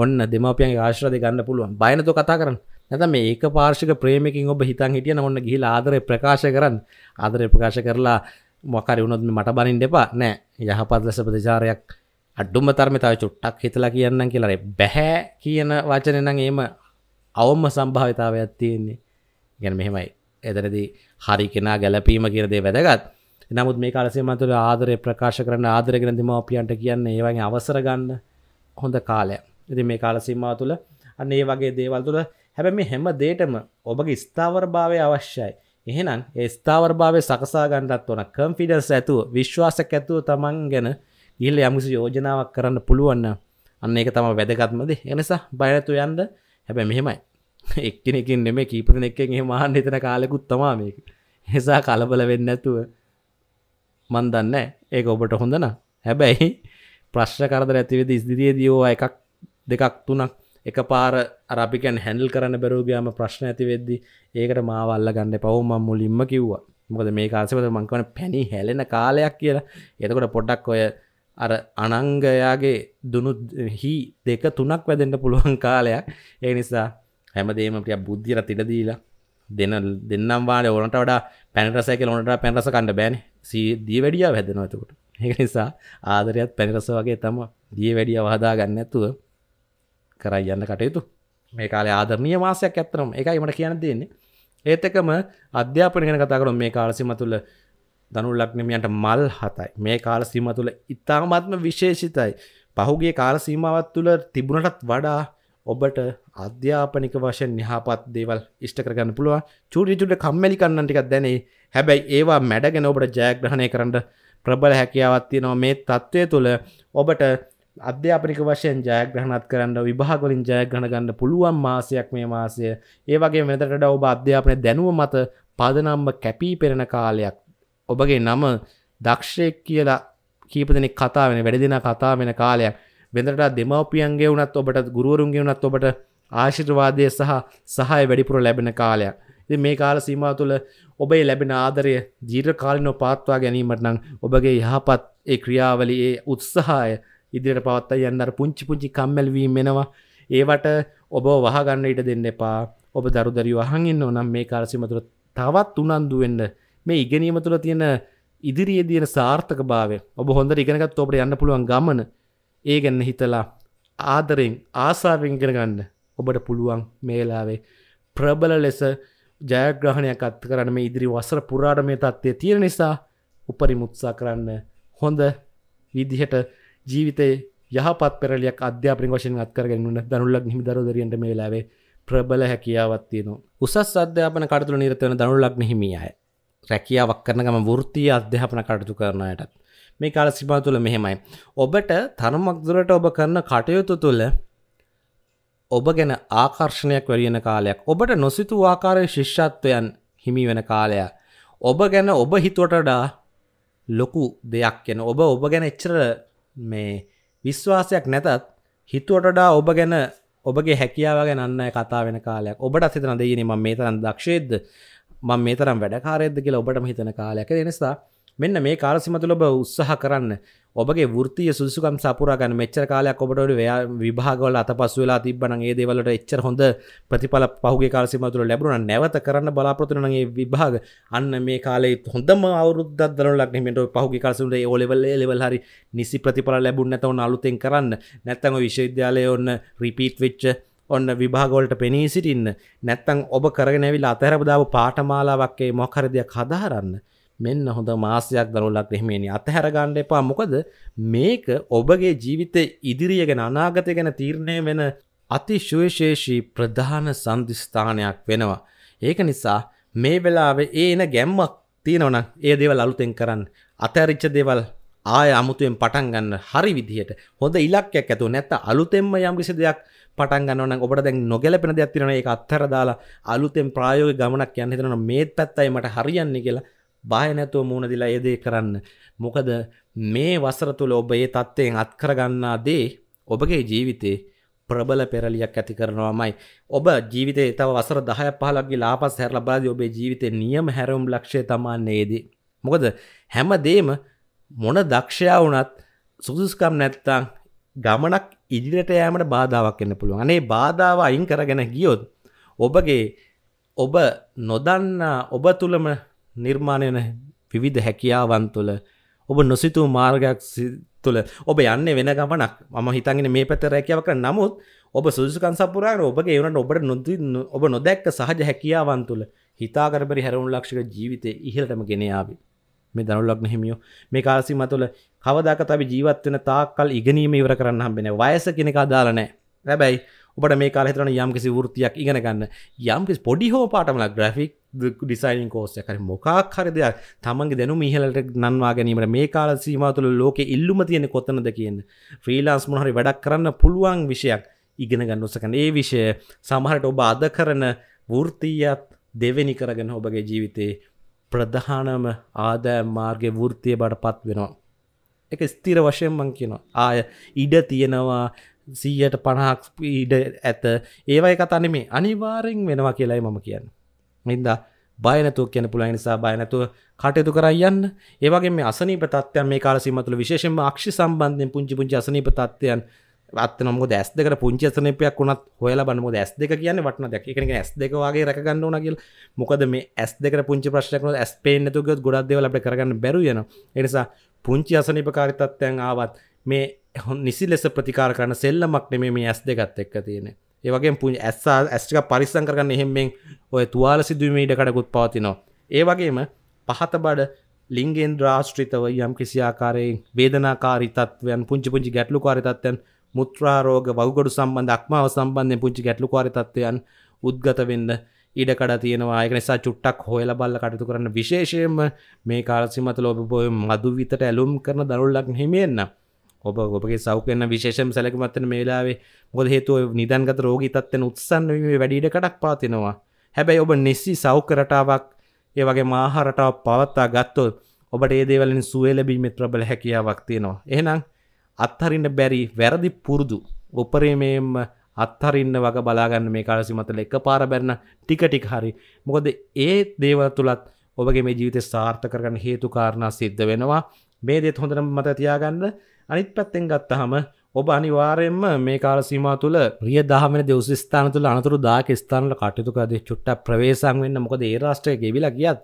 ඔන්න දෙමාපියන්ගේ ආශිර්වාදය ගන්න පුළුවන්. බය නැතුව කතා කරන්න. නැත මේ ඒක පාර්ශික ප්‍රේමකින් ඔබ හිතන් හිටිය නොන්න ගිහිල ආදරය ප්‍රකාශ කරන්න ආදරය ප්‍රකාශ කරලා මොකරි වුණොත් මට බනින් දෙපා නෑ යහපත් ලෙස ප්‍රතිචාරයක් අඩුම තර්ම තව චුට්ටක් හිතලා කියන්න කියලරේ බැහැ කියන වචන නම් ඒම අවම සම්භාවිතාවයක් තියෙන්නේ ගැන මෙහෙමයි එතනදී හරි කෙනා ගැලපීම කියරදේ වැදගත් නමුත් මේ කාලසේ මතුළ ආදරය ප්‍රකාශ කරන ආදරගෙන දෙමවපියන්ට කියන්න ඒවගේ අවසර ගන්න හොඳ කාලය ඉති මේ කාලසීමාව තුළ අන්න ඒ වගේ දේවල් තුළ හැබැ මේ හැම දේටම ඔබගේ ස්ථාවරභාවය අවශ්‍යයි එහෙනම් ඒ ස්ථාවරභාවය සකසාගන්නත් වන කම්ෆිඩස් ඇතුව විශ්වාසක ඇතුව තමන් ගැන ගිල්ල යමුසි යෝජනාවක් කරන්න පුළුවන්න අන්න එක තම වැදගත්මද එනිසා බයනතු යන්ද හැබැ මෙහෙමයි එක්කෙනකින් නෙම කීපන එකෙන් මහන් හිතන කාලෙකුත් තමා මේක හෙසා කලබල වෙන්න ඇතුව මන් දන්න ඒක ඔබට හොඳන හැබැයි ප්‍රශ්න කරදර ඇතිවෙද ඉස්දිරියදියෝවා එකක් දෙකක් තුනක් එක පාර අරපිකන් හැඩල් කරන්න බැරෝගයාම ප්‍රශ්න ඇති වෙද්දි ඒකට මාවල්ල ගන්න පවම මුලින්ම කිව්වා මොකද මේ කාසපද මංකවන පැණි හැලෙන කාලයක් කියලා එතකොට පොඩ්ඩක් ඔය අර අනංගයාගේ දුනු හි දෙක තුනක් වැදෙන්ට පුළුවන් *laughs* කාලයක් ඒ නිසා හැමදේම ප්‍රිය බුද්ධිර තිටදීලා දෙන දෙන්නම් වාන ඕනට වඩා පැනරසැක ඕනට පැනරස කණඩ බෑන සී දී වැඩියා වැදෙනවතකොට ඒ නිසා ආදරයත් පැනිරස වගේ තම දිය වැඩිය වහදා ගන්න ඇතුව කරයි යන්න කටයුතු මේ කාලේ ආදරණීය මාසයක් ඇත්තනම් ඒකයි මට කියන්න දෙන්නේ. ඒත් එකම අධ්‍යාපනය ගැන කතා කරමු මේ කාල සීමා තුළ දනුල් ලග්නමියන්ට මල් හතයි. මේ කාල සීමා තුළ ඉතාමත්ම විශේෂිතයි. පහුගිය කාල සීමාවත් තුළ තිබුණටත් වඩා ඔබට අධ්‍යාපනික වශයෙන් නිහාපත් දේවල් ඉෂ්ට කරගන්න පුළුවන්. චූටි චූටි කම්මැලි කන්නන් ටිකක් දැනේ. හැබැයි ඒවා මැඩගෙන ඔබට ජයග්‍රහණය කරන්න ප්‍රබල හැකියාවක් තියෙනවා. මේ தත්ත්වය තුළ ඔබට අධ්‍යාපනික වශයෙන් ජයග්‍රහණත් කරන්න විභාගොලින් ජයග්‍රහණ ගන්න පුළුවන් මාසයක් මේ මාසය ඒවගේ මෙතකට ඔබ අධ්‍යාපනය දැනුව මත පදනම්ම කැපී පෙරෙන කාලයක් ඔබගේ නම දක්ෂයක් කියලා කීපදනෙ කතා වෙන වැඩ දෙෙන කතා වෙන කාලයක් වෙදරට දෙමවපියන්ගේ වනත් ඔබට ගුරුවරුන්ගේ වනත් ඔබට ආශිර්වාදය සහ සහය වැඩිපුර ලැබෙන කාලයක් මේ කාල සීමා තුළ ඔබේ ලැබෙන ආදරය ජීර්කාලිනො පාත්වා ගැනීමට නං ඔබගේ යහපත් ඒ ක්‍රියාවලි ඒ උත්සාහය ඉදිරියට පවත්ත යන්නර පුංචි පුංචි කම්මැල්වීම වෙනවා ඒවට ඔබ වහගන්න ඉට දෙන්න එපා ඔබ දරුදරිය වහඟන්න ඕනම් මේ කාලසිමතුර තවත් උනන්දුවෙන්න මේ ඉගෙනීම තුළ තියෙන ඉදිරියේ දයන සාර්ථක භාවය ඔබ හොඳ ඉගෙනගත් ඔබට යන්න පුළුවන් ගමන ඒ ගැන්න හිතලා ආදරෙන් ආසාාවෙන් ගෙනගන්න ඔබට පුළුවන් මේලාවේ ප්‍රබල ලෙස ජයග්‍රහණයක් අත් කරන්න මේ ඉදිරි වසර පුරාට මේ තත්ත්වය තියෙන නිසා උපරි මුත්සා කරන්න හොඳ විදිහට ජීවිතේ යහපත් පෙරලියක් අධ්‍යාපන වශයෙන් අත්කරගන්නට දනුල්ලක් හිමිදරුදරන්ට මේ ලැවේ ප්‍රබල හැකියාවත්තියන උසස් අධ්‍යාපන කටතු නිරතවන දනුල්ලක් නහිමිය අය රැකියාවක් කරන ගම වෘත්තිය අධ්‍යාපන කටතු කරනයටත් මේ කාල සිපා තුළ මෙහෙමයි ඔබට තනමක්දුරට ඔබ කරන කටයුතු තුළ ඔබ ගැන ආකර්ෂණයක් වැරියෙන කාලයක් ඔබට නොසිතු ආකාරය ශිෂ්ෂත්වයන් හිමි වෙන කාලය ඔබ ගැන ඔබ හිතුවටඩා ලොකු දෙයක් එන ඔබ ඔබ ගැන එච්චර මේ විශ්වාසයක් නැතත් හිතුවටඩා ඔබ ගැන ඔබගේ හැකියාව ගැනන්න කතා වෙන කාලයක් ඔබට සිතන දෙයනි ම මේ තරන් දක්ෂේද මං මේ තරම් වැඩකාරයද කියලා ඔබට හිතන කාලයක දෙනිසා මෙන්න මේ කාලසිමතුල ඔබ උත්සාහ කරන්න ඔබගේ ෘතිය සුදුසුකම් සපුරාගන්න මෙච්චර කාලයක් ඔබට විභාගවල අතපසු වෙලා තිබ්බනම් ඒ දේවල්වලට එච්චර හොඳ ප්‍රතිඵල පහුගිය කාල සීමාව තුළ ලැබුණා නැවත කරන්න බලාපොරොත්තු වෙන මේ විභාග අන්න මේ කාලේ හොඳම අවුරුද්දක් දරන ලක්නේ මෙන්න ඔය පහුගිය කාල සීමාවේ ඒ ලෙවල් ඒ ලෙවල් හරි නිසි ප්‍රතිඵල ලැබුණ නැතව අලුතෙන් කරන්න නැත්නම් ඔය විශ්වවිද්‍යාලයේ ඔන්න රිපීට් වෙච්ච ඔන්න විභාගවලට පෙනී සිටින්න නැත්නම් ඔබ කරගෙන ඇවිල්ලා අතහැරපු දාපු පාඨමාලාවක් ඒ මොකක් හරි දෙයක් හදාරන්න මෙන්න හොඳ මාසයක් දනුල්ලක් එහෙමනි අතහැර ගණ්ඩ එපා මොකද මේක ඔබගේ ජීවිතය ඉදිරිය ගැන අනාගතය ගැන තීරණය වෙන අතිශුවශේෂී ප්‍රධාන සන්ධිස්ථානයක් වෙනවා. ඒක නිසා මේ වෙලාවේ ඒන ගැම්මක් තියෙනවන ඒ දේවල් අලුතෙන් කරන්න අතැරිච්ච දේවල් ආය අමුතුවෙන් පටන් ගන්න හරි විදිහට හොඳ ඉලක්කයක් ඇතුව නැත්ත අලුතෙන්ම යම්කිසි දෙයක් පටන් ගන්නවන ඔබට දැන් නොගැලපෙන දෙයක් තිරන ඒ අත්හර දාලා අලුතෙන් ප්‍රායෝග ගමනක් යන්න හිතන මේත් පැත්තයි මට හරියන්නේ කියලා බය නැතුව මූුණ දිලා ඒදේ කරන්න. මොකද මේ වසර තුළ ඔබ ඒ තත්ත්වයෙන් අත්කරගන්නා දේ ඔබගේ ජීවිතේ ප්‍රබල පෙරලියක් ඇති කරනවාමයි. ඔබ ජීවිතේ තව වසර දහය පහලක්ගේ ලාපස් හැර ලබාද ඔබේ ජීවිතය නියම හැරුම් ලක්ෂය තමාන්නේදී. මොකද හැමදේම මොන දක්ෂයා වනත් සුදුස්කම් නැත්තං ගමනක් ඉදිරිට යෑමට බාධාවක් එන්න පුළුවන් අනේ බාධාව අයින් කරගෙන ගියොත් ඔබගේ ඔබ නොදන්නා ඔබ තුළම නිර්මාණයන විවිධ හැකියාවන් තුළ ඔබ නොසිතු මාර්ගයක් තුළ ඔබ යන්න වෙන ගමනක් ම හිතගෙන මේ පැත රැකියාවක නමුත් ඔබ සුදුකන් සපුරා ඔබගේ වනට ඔබට නොද ඔබ නොදැක්ක සහජ හැකියාවන් තුළ හිතාකරබරි හැරුණු ලක්ෂක ජීවිතය ඉහලටම ගෙනයාාව මේ දනුල්ලක් නහිමියෝ මේ කාසිම තුළ කවදක තබ ජීවත්වන තාකල් ඉගනීම ඉවර කරන්න හම්බෙන වයස කෙනෙක අදාලනෑ රැබැයි ඔබට මේ කාල හිතරන යම්කිසි වෘතියක් ඉගෙන ගන්න යම්කි පොඩි හෝ පාටමල ග්‍රෆික් ඩිසයින් කෝස්ය කර මොකක් හරි දෙයක් තමන්ගේ දැනු මිහලට නන්වා ගැනීමට මේ කාල සීමතුළ ලෝක ඉල්ලුම තියෙන කොතනද කියන්න ෆ්‍රීලාන්ස් මොහරි වැඩක් කරන්න පුළුවන් විෂයක් ඉගෙන ගන්න උසකන ඒ විෂය සමහරට ඔබ අද කරන වෘතියත් දෙවෙනි කරගෙන ඔබගේ ජීවිතේ ප්‍රධානම ආදෑ මාර්ගය වෘතිය බට පත් වෙනවා එක ස්තිර වශයෙන් මං කියනවා ආය ඉඩ තියෙනවා සීයට පණහක් ඉඩ ඇත ඒවයි කතන මේ අනිවාරෙන් වෙනවා කියලායි මම කියන්න ඉදා බයනතුව කියන පුළුවන් නිසා බයනතුව කටයුතු කරයන්න ඒවගේ මේ අසනීප තත්වයන් මේ කාල සීමතුළ විශේෂම අක්ෂි සම්බන්ධයෙන් පුංචි පුංචි අසනීප තත්වයන් අත් නොම දැස් දෙක පුංචි අසනපයක් වුණත් හොයලා බන්නම දැස් දෙක කියන්න වටන දැක එකන ඇස් දෙකවාගේ රැකගන්න නගල් මොකද මේ ඇස් දෙක පුංචි ප්‍රශ්නකන ඇස් පේනතුක ගොඩක්දව ලබ කරගන්න බැරුයන එනිසා පුංචි අසනීපකාරිතත්වයන් ආවත් මේ හො නිසි ලෙස ප්‍රතිකාර කරන සෙල්ලමක් නෙමේ මේ ඇස් දෙකත් එක්ක තියෙන ඒවගේ පුං ඇස්සා ඇස්ටික පරිස්සං කරන්න එහෙමෙන් ඔය තුවාල සිදුවීමීට කඩකුත් පවතිනවා ඒ වගේම පහත බඩ ලිංගෙන් ද්‍රාශ්‍රිතව යම් කිසිආකාරයෙන් වේදනාකාරි තත්වයන් පුංචි පුංචි ගැටලු කාරිතත්වයන් මුත්‍රාරෝග වගොඩු සම්බන්ධ අක්මාව සම්බන්ධය පුංචි ගැටලු කාරිතත්වයන් උද්ගත වෙන්න ඉඩකඩ තියෙනවා ඒක නිසා චුට්ටක් හොයල බල්ල කටතු කරන්න විශේෂයෙන්ම මේ කාලසිමත ලෝබබෝය මදු විතට ඇලුම් කරන දරුල්ලක් හිමියෙන්න්න ඔබ ඔබගේ සෞකන්න විශේෂම් සැලකමත්තන මේලාවේ ගොද හේතුව නිදන්ගත රෝගී තත්වන උත්සන්න වීම වැඩිට කඩක් පාතිනවා හැබැයි ඔබ නිසි සෞකරටාවක් ඒ වගේ මාහරටාව පවත්තා ගත්තොත් ඔබට ඒදේවලින් සුවලබී මිත්‍රබල හැකියාවක් තියෙනවා එහෙනම් අත්හරින්න බැරි වැරදි පුරුදු උපරේමයම අත්හරින්න වග බලාගන්න මේ කාලසි මතල එක පාර බැරණ ටිකටික් හරි මොකද ඒ දේව තුළත් ඔබගේ මේ ජීවිත සාර්ථ කරගන්න හේතු කාරණා සිද්ධ වෙනවා මේ දෙත් හොඳරම් මත තියාගන්න අනිත් පැත්තෙන් ගත්තහම ඔබ අනිවාරයෙන්ම මේ කාල සීම තුළ ප්‍රිය දහම දෙවස ස්ථාන තුළ අනතුරු දාක ස්ථානල කටයුතුකද චුට්ට ප්‍රවේශන් වෙන්න මොකද ඒ රාෂ්ට්‍රය ගෙවිලා ගියත්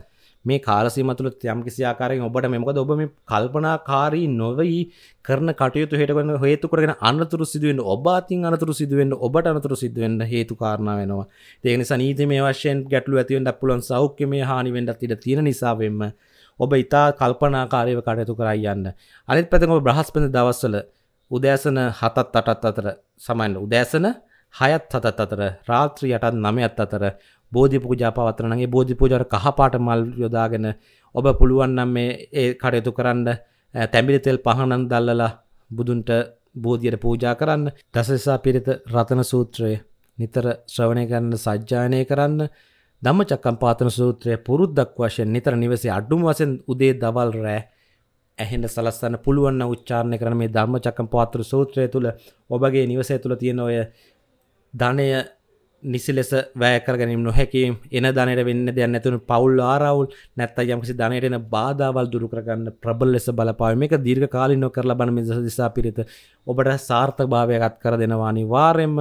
මේ කාලසීමතුළ යම් කිසියාකාරයෙන් ඔබට මෙමකද ඔබ මේ කල්පනාකාරී නොවයි කරන කටයුතු හටවන හේතු කරගෙන අනතුරු සිදුවෙන් ඔබාතින් අනතුරු සිදුවෙන් ඔබට අනතුරු සිදුවෙන්න්න හේතු කාරණ වෙනවා ඒනි සනීති මේ වශයෙන් ගැටලු ඇතිවෙන්ට පුලන් සෞඛ්‍ය මේ හානිවෙන්ඩත් ඉට තියෙන නිසාවෙන්ම ඔබ ඉතා කල්පනාකාරයව කටයුතු කරයි යන්න. අනිත් පැතම බ්‍රහස්පති දවස්වල උදෑසන හතත් අටත් අතර සමයින්න උදෑසන හයත් හතත් අතර රාත්‍රී යටත් නමයත් අතර බෝධි පූජා පවත්තරනගේ බෝධි පූජාර කහපාට මල් යොදාගෙන ඔබ පුළුවන් නම් මේ ඒ කටයුතු කරන්න තැඹිලි තෙල් පහනන් දල්ලලා බුදුන්ට බෝධියට පූජා කරන්න දසසා පිරිත රතන සූත්‍රය නිතර ශ්‍රවණය කරන්න සජ්ජානය කරන්න ධම්මචක්කම් පාතන සූත්‍රය පුරුද්දක් වශයෙන් නිතර නිවසේ අඩුම වශයෙන් උදේ දවල් රෑ ඇහෙන්න සලස්සන්න පුළුවන් නම් උච්චාරණය කරන මේ ධම්මචක්කම් පාතන සූත්‍රය තුල ඔබගේ නිවසේ තුල තියෙන ඔය ධනය නිසි ලෙස වැෑකර ගැනීම නොහැකීම එන ධනයට වෙන්න දෙයක් නැතුන පවුල් ආරවුල් නැත්ත යම්කිසි ධනයටන බාධාවල් දුරු කරගන්න ප්‍රබල් ලෙස බලපාවම එක දීර්ඝ කාලින් නොකර ලබන මිස දිසා පිරිත ඔබට සාර්ථ භාවයගත් කර දෙනවානි වාරෙන්ම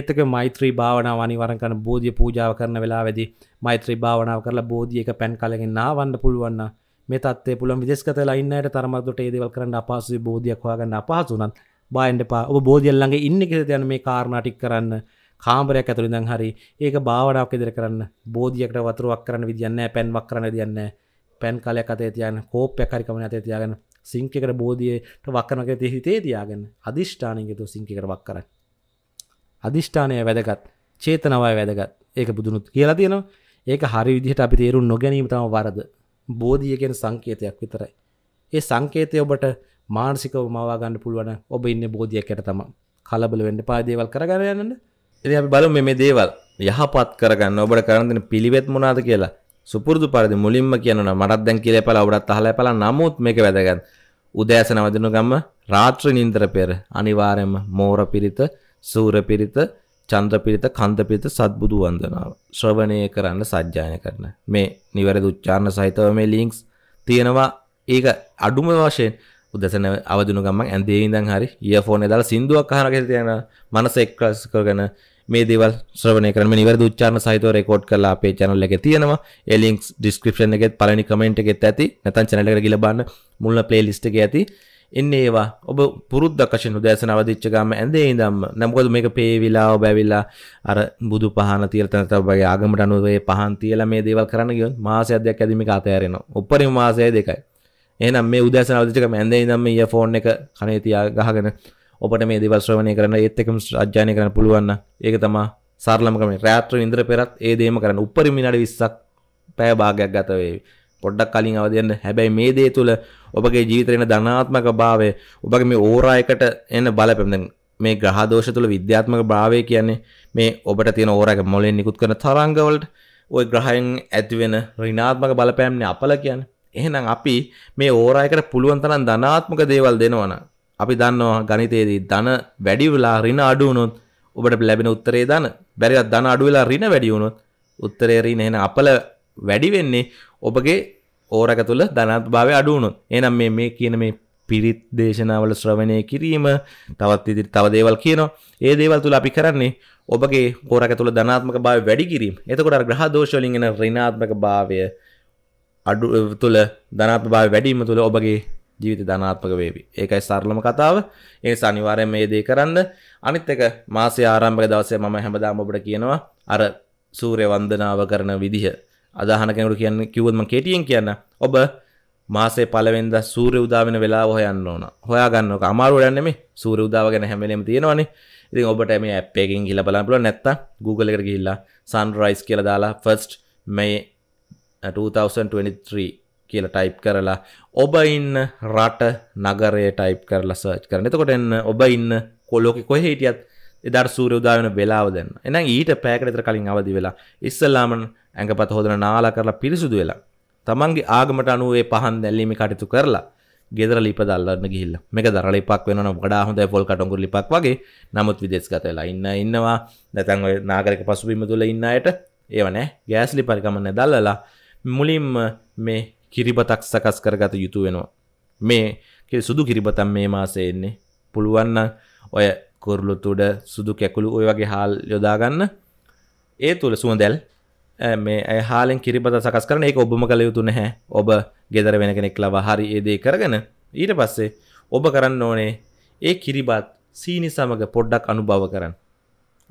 ඒතක මෛත්‍රී භාවනාවානි වරන් කරන බෝධිය පූජාව කරන වෙලා වැදි මෛත්‍රී භාවනාව කරලා බෝධියක පැන් කලගෙන් නාවන්න පුළුවන්න මේ තත්ේ පුළන් විදෙස්කතලා ඉන්නයට තරමදට ඒදවල් කරන්න අපාසුවේ බෝධියක් හවාගන්න අපහසුනත් බායන්ඩපා ඔබ බෝධියල්ලඟ ඉන්න කෙත යන මේ කාරණටික් කරන්න කාමරයක් ඇතුළි දං හරි ඒක භාවනාවක් ඉදිර කරන්න බෝධියකට වතුරුවක් කරන්න විදින්න පැන්වක් කරන්න දියන්න පැන් කලයක් අතේ තියන්න කෝපයක් හරිකමන අතේ තියාගෙන සිංකකට බෝධියට වක්කනක ති හිතේ තියාගෙන අධිෂ්ඨානයගතු සිංකිකට වක් කරන්න. අධිෂ්ඨානය වැදගත් චේතනවය වැදගත් ඒක බුදුනුත් කියලා තියෙනවා ඒක හරි විදිහට අපි තේරු නොගැනීම තම වරද බෝධියකෙන් සංකේතයක් විතරයි. ඒ සංකේතය ඔබට මානසිකව මවාගන්න පුළුවන ඔබ ඉන්න බෝධියකට තම කලබල වෙන්න පාදේවල් කරගරයන්නට එති අපි බලු මේ දේවල් යහපත් කරගන්න ඔබට කරන්න පිළිවෙත් මොනාද කියලා සුපුරදු පරදි මුලින්ම කියනන මටත් දැන් කියල පල ඔබටත් අහල පලා නමුත් මේක වැදගත් උදෑසන වදිනු ගම්ම රාත්‍ර නින්දර පෙර අනිවාරයම මෝර පිරිත සූර පිරිත චන්ද්‍ර පිරිත කන්ද පිරිත සත්බුදු වන්දනාව ශ්‍රවණය කරන්න සජ්ජායන කරන මේ නිවැරදි උච්චාරණ සහිතව මේ ලිංක්ස් තියෙනවා ඒක අඩුම වශයෙන් උදසන අවදුන ගම ඇන්දේ ඉදන් හරි ඒ ෆෝන දල සිින්දුවක් හරක තියන මනස එක්කස් කරගන මේ දෙවල් ශ්‍රවනය කරම නිවර දුච්චාන සහිත රෙකෝඩ් කරලා අපේ චැනල් එක තියෙනවා එලින්ක්ස් ඩිස්ක්‍රපෂන් එකෙත් පලනි කමෙන්ට් එකෙත් ඇති නැතන් චැනලක ගිලබන්න මුල්ල පලේ ලිස්ට එක ඇති එන්නේවා ඔබ පුරුද්දක්ෂ උදෑසන අවදිච්චගම ඇඳේ ඉදම් නැමකොද මේක පේවිලා ඔබ ඇවිල්ලා අර බුදු පහන තියල තනත ඔබගේ ආගමට අනුවේ පහන් තියලා මේ දේවල් කරන්න ගියොත් මාසයක් දෙයක් ඇදීම අතෑරෙනවා උපරිම මාසය දෙකයි ඒනම් මේ උදස අවදචක මැන්දේ දම් ඒ ෆෝන් එක කනේ තියා ගහගෙන ඔපට මේ දෙවස්ශ්‍රවණය කරන ඒත්තකම අජ්‍යානය කරන පුළුවන්න ඒක තමා සාර්ලමකම රෑත්‍ර ඉන්ද්‍ර පෙරත් ඒ දේම කරන උපරි මිනට විස්සක් පෑ භාගයක් ගතවේ පොඩ්ඩක් කලින් අවදයන්න හැබැයි මේ දේ තුළ ඔබගේ ජීවිතරෙන ධනාත්මක භාවය ඔබගේ මේ ඕරායකට එන්න බලපැමද මේ ග්‍රහදෝෂ තුළ විද්‍යාත්මක භාවය කියන්නේ මේ ඔබට තියෙන ඕරක මොලෙන් නිකුත් කරන තරංගවලට ඔය ග්‍රහයෙන් ඇතිවෙන රිනාත්මක බලපෑම්න්නේ අපල කියන්නේ එහෙනම් අපි මේ ඕරා එකට පුළුවන් තරම් ධනාත්මක දේවල් දෙනවනම් අපි දන්නවා ගණිතයේදී ධන වැඩි වෙලා ඍණ අඩු වුණොත් ඔබට ලැබෙන උත්තරේ ධන. බැරිවත් ධන අඩු වෙලා ඍණ වැඩි වුණොත් උත්තරේ ඍණ එහෙනම් අපල වැඩි වෙන්නේ ඔබගේ ඕරක තුල ධනාත්මභාවය අඩු වුණොත්. එහෙනම් මේ මේ කියන මේ පිරිත් දේශනාවල ශ්‍රවණය කිරීම තවත් ඉදිරි තව දේවල් කියනවා. ඒ දේවල් තුල අපි කරන්නේ ඔබගේ ඕරක තුල ධනාත්මක භාවය වැඩි කිරීම. එතකොට අර ග්‍රහ දෝෂ වලින් එන ඍණාත්මක භාවය අඩු තුළ ධනාත්භාව වැඩීම තුළ ඔබගේ ජීවිත ධනාත්මක වේවි. ඒකයි සරලම කතාව. ඒ අනිවාර්යෙන් මේ දේ කරන්න. අනිත් එක මාසේ ආරම්භක දවසේ මම හැමදාම ඔබට කියනවා අර සූර්ය වන්දනාව කරන විදිහ. අදහන කෙනෙකුට කියන්න කිව්වොත් මම කෙටියෙන් කියන්න. ඔබ මාසේ පළවෙනිදා සූර්ය උදා වෙන වෙලාව හොයන්න ඕන. හොයා ගන්න ඕක අමාරු වැඩක් නෙමෙයි. සූර්ය උදාව ගැන හැම වෙලෙම තියෙනවනේ. ඉතින් ඔබට මේ ඇප් එකකින් ගිහලා බලන්න පුළුවන් නැත්තම් Google එකට ගිහිල්ලා sunrise කියලා දාලා first මේ 2023 කියල ටයිප් කරලා ඔබ ඉන්න රට නගරය ටයිප් කරලා සර්ච් කරන එතකොට එන්න ඔබ ඉන්න කොල්ලෝක කොහ හිටියත් එදර් සූර උදාවන වෙලාව දෙන්න එන ඊට පෑකරතර කලින් අවදි වෙලා ඉස්සල්ලාමන් ඇඟපත හොදන නාලා කරලා පිරිසුදු වෙලා තමන්ගේ ආගමට අනුවේ පහන් දැල්ලීම කටයුතු කරලා ගෙදර ලිප දල්ලන්න ගිල්ල මේක දර ලිපක් වෙන ගඩා හොඳ පොල් කටුගු ලිපක් වගේ නමුත් විදෙස්ගත වෙලා ඉන්න ඉන්නවා නැතන් නාගරක පසුබිම තුළ ඉන්නයට ඒවනෑ ගෑස්ලි පරිකමන්න දල්ලලා මුලින්ම මේ කිරිබතක් සකස් කරගත යුතු වෙනවා. මේ සුදු කිරිබතම් මේ මාසයෙන්නේ පුළුවන්න ඔය කොරලු තුඩ සුදු කැකුළු ඔය වගේ හාල් යොදාගන්න ඒ තුළ සුවදැල් මේ හාලෙන් කිරිබත සකස් කරන එක ඔබම කළ යුතු නැහැ ඔබ ගෙදර වෙන කෙනෙක් ලව හරි ඒදේ කරගෙන ඊට පස්සේ ඔබ කරන්න ඕනේ ඒ කිරිබත් සීනි සමඟ පොඩ්ඩක් අනුභව කරන්න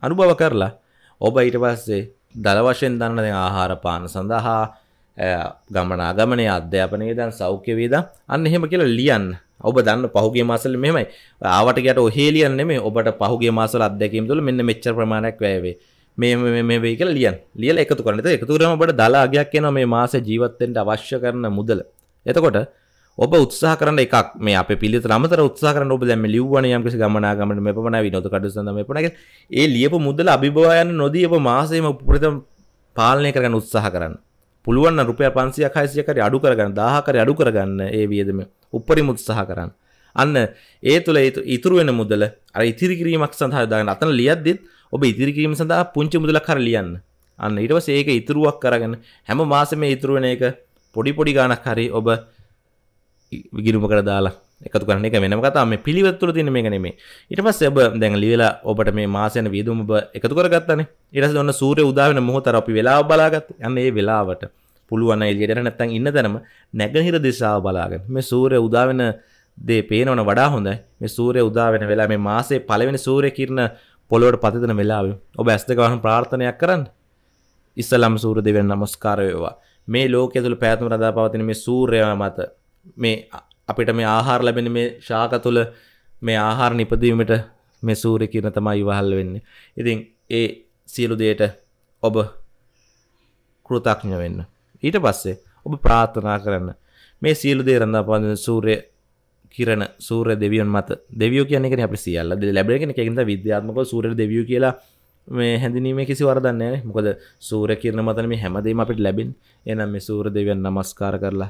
අනුභව කරලා ඔබ ඊට පස්සේ දළ වශයෙන් දන්න ආහාර පාන සඳහා ගමනාගමනය අධ්‍යාපනය දන් සෞඛ්‍යවේද අන්න එහෙම කියලා ලියන් ඔබ දන්න පහුගේ මාසල මෙමයි ආවට ගැට ඔහේලියන්න මේ ඔබට පහුගේ මාසල අධ්‍යැකීම තුළ මෙන්න මෙච්චර ප්‍රමාණයක් වැෑවේ මේ මේ වේ කියලා ලියන් ලියල එකතු කරනත එකතුරම ඔබට දලාගයක් එන මේ මාස ජීවත්තෙන්ට අවශ්‍ය කරන මුදල එතකොට ඔබ උත්සාහ කරන එකක් මේ අප පිළි රමතර උත්සා කරන ඔබ දැම ලිව්වන යම්කිසි ගමනාගමට මෙ පමණ විනොත කටුසඳ මේ පනක ඒ ලියපු මුදල අභිභවායන්න නොදී ඔබ මාසයම උපරිතම් පාලනය කරන උත්සාහ කරන්න පුළුවන් රුපය පන්සිය හයිසියකරි අඩු කරගන්න දාහකරි අඩු කරගන්න ඒ වියදම උපරි මුත්සාහ කරන්න අන්න ඒ තුළ ඒතු ඉතුරුවෙන මුදල අර ඉතිරිකිරීමක් සඳහදාගන්න අතන ලියද්දිත් ඔබ ඉදිරිකිරීම සඳහා පුංචි මුදල කර ලියන්න අන්න ඉටවස ඒක ඉතුරුවක් කරගෙන හැම මාසම ඉතුරුවෙන එක පොඩි පොඩි ගානක් හරි ඔබ විගිරුම කර දාලා එකතු කරන එක වෙනම කතා මේ පිළිවත්තුර තින මේ නෙමේ ඉට පස් එබ දැන් ලිවෙලා ඔබට මේ මාසයන වියදුම එකතු කරගත්තන ඉරස ඔන්න සූරය උදාවන මොහොතර අපි වෙලා බලාගත් යන්න ඒ වෙලාවට පුළුවන් එල්ගෙට නැත්තන් ඉන්න තැනම නැගහිර දිශාව බලාගෙන මේ සූරය උදාවෙන දේ පේනවන වඩා හොඳයි මේ සූරය උදාවෙන වෙලා මේ මාසේ පලවෙනි සූරය කිරණ පොලොවට පතිතන වෙලාව ඔබ ඇස්තකවහන ප්‍රාර්ථනයක් කරන්න ඉස්සලම් සූර දෙවෙන් නමස්කාරයවා මේ ලෝකෙතුළ පැත්ම රදා පවතින මේ සූර්යවා මත මේ අපිට මේ ආහාර ලැබෙන මේ ශාක තුළ මේ ආහාර නිපදීමට මේ සූරය කියන තමයි ඉවහල් වෙන්න. ඉතින් ඒ සියලු දේට ඔබ කෘතඥ වෙන්න. ඊට පස්සේ ඔබ ප්‍රාර්ථනා කරන්න මේ සියලු දේ රඳා පාදන සූරය කිරණ සූර දෙවියන් මත දෙවියෝ කියනෙක අපි සියල්ල ලැබෙන එකෙන්ද විද්‍යාත්මක සූර දෙවියෝ කියලා මේ හැඳනීම කිසි වරදන්නේ මොකද සූර කිරණ මතන මේ හැමදේම අපිට ලැබෙන් එනම් මේ සූර දෙවියන් නමස්කාර කරලා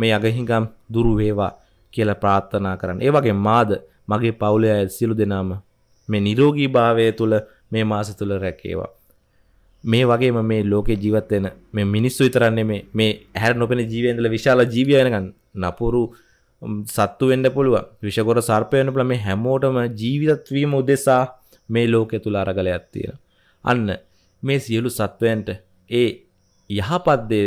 මේ අගහිඟම් දුරු වේවා කියලා ප්‍රාර්ථනා කරන්න. ඒ වගේ මාද මගේ පවුලේ අය සියලු දෙනාම මේ නිරෝගී භාවය තුළ මේ මාස තුළ රැකේවා. මේ වගේම මේ ලෝකේ ජීවත් වෙන මේ මිනිස්සු විතරන්නේ මේ මේ ඇහැර නොපෙන ජීවයන්දල විශාල ජීවය වෙනකන් නපුරු සත්තු වෙන්න පුළුවන් විෂගොර සර්පය වෙන්න පුළුවන් මේ හැමෝටම ජීවිතත් වීම උදෙසා මේ ලෝකයේ තුල අරගලයක් තියෙනවා අන්න මේ සියලු සත්වයන්ට ඒ යහපත් දේ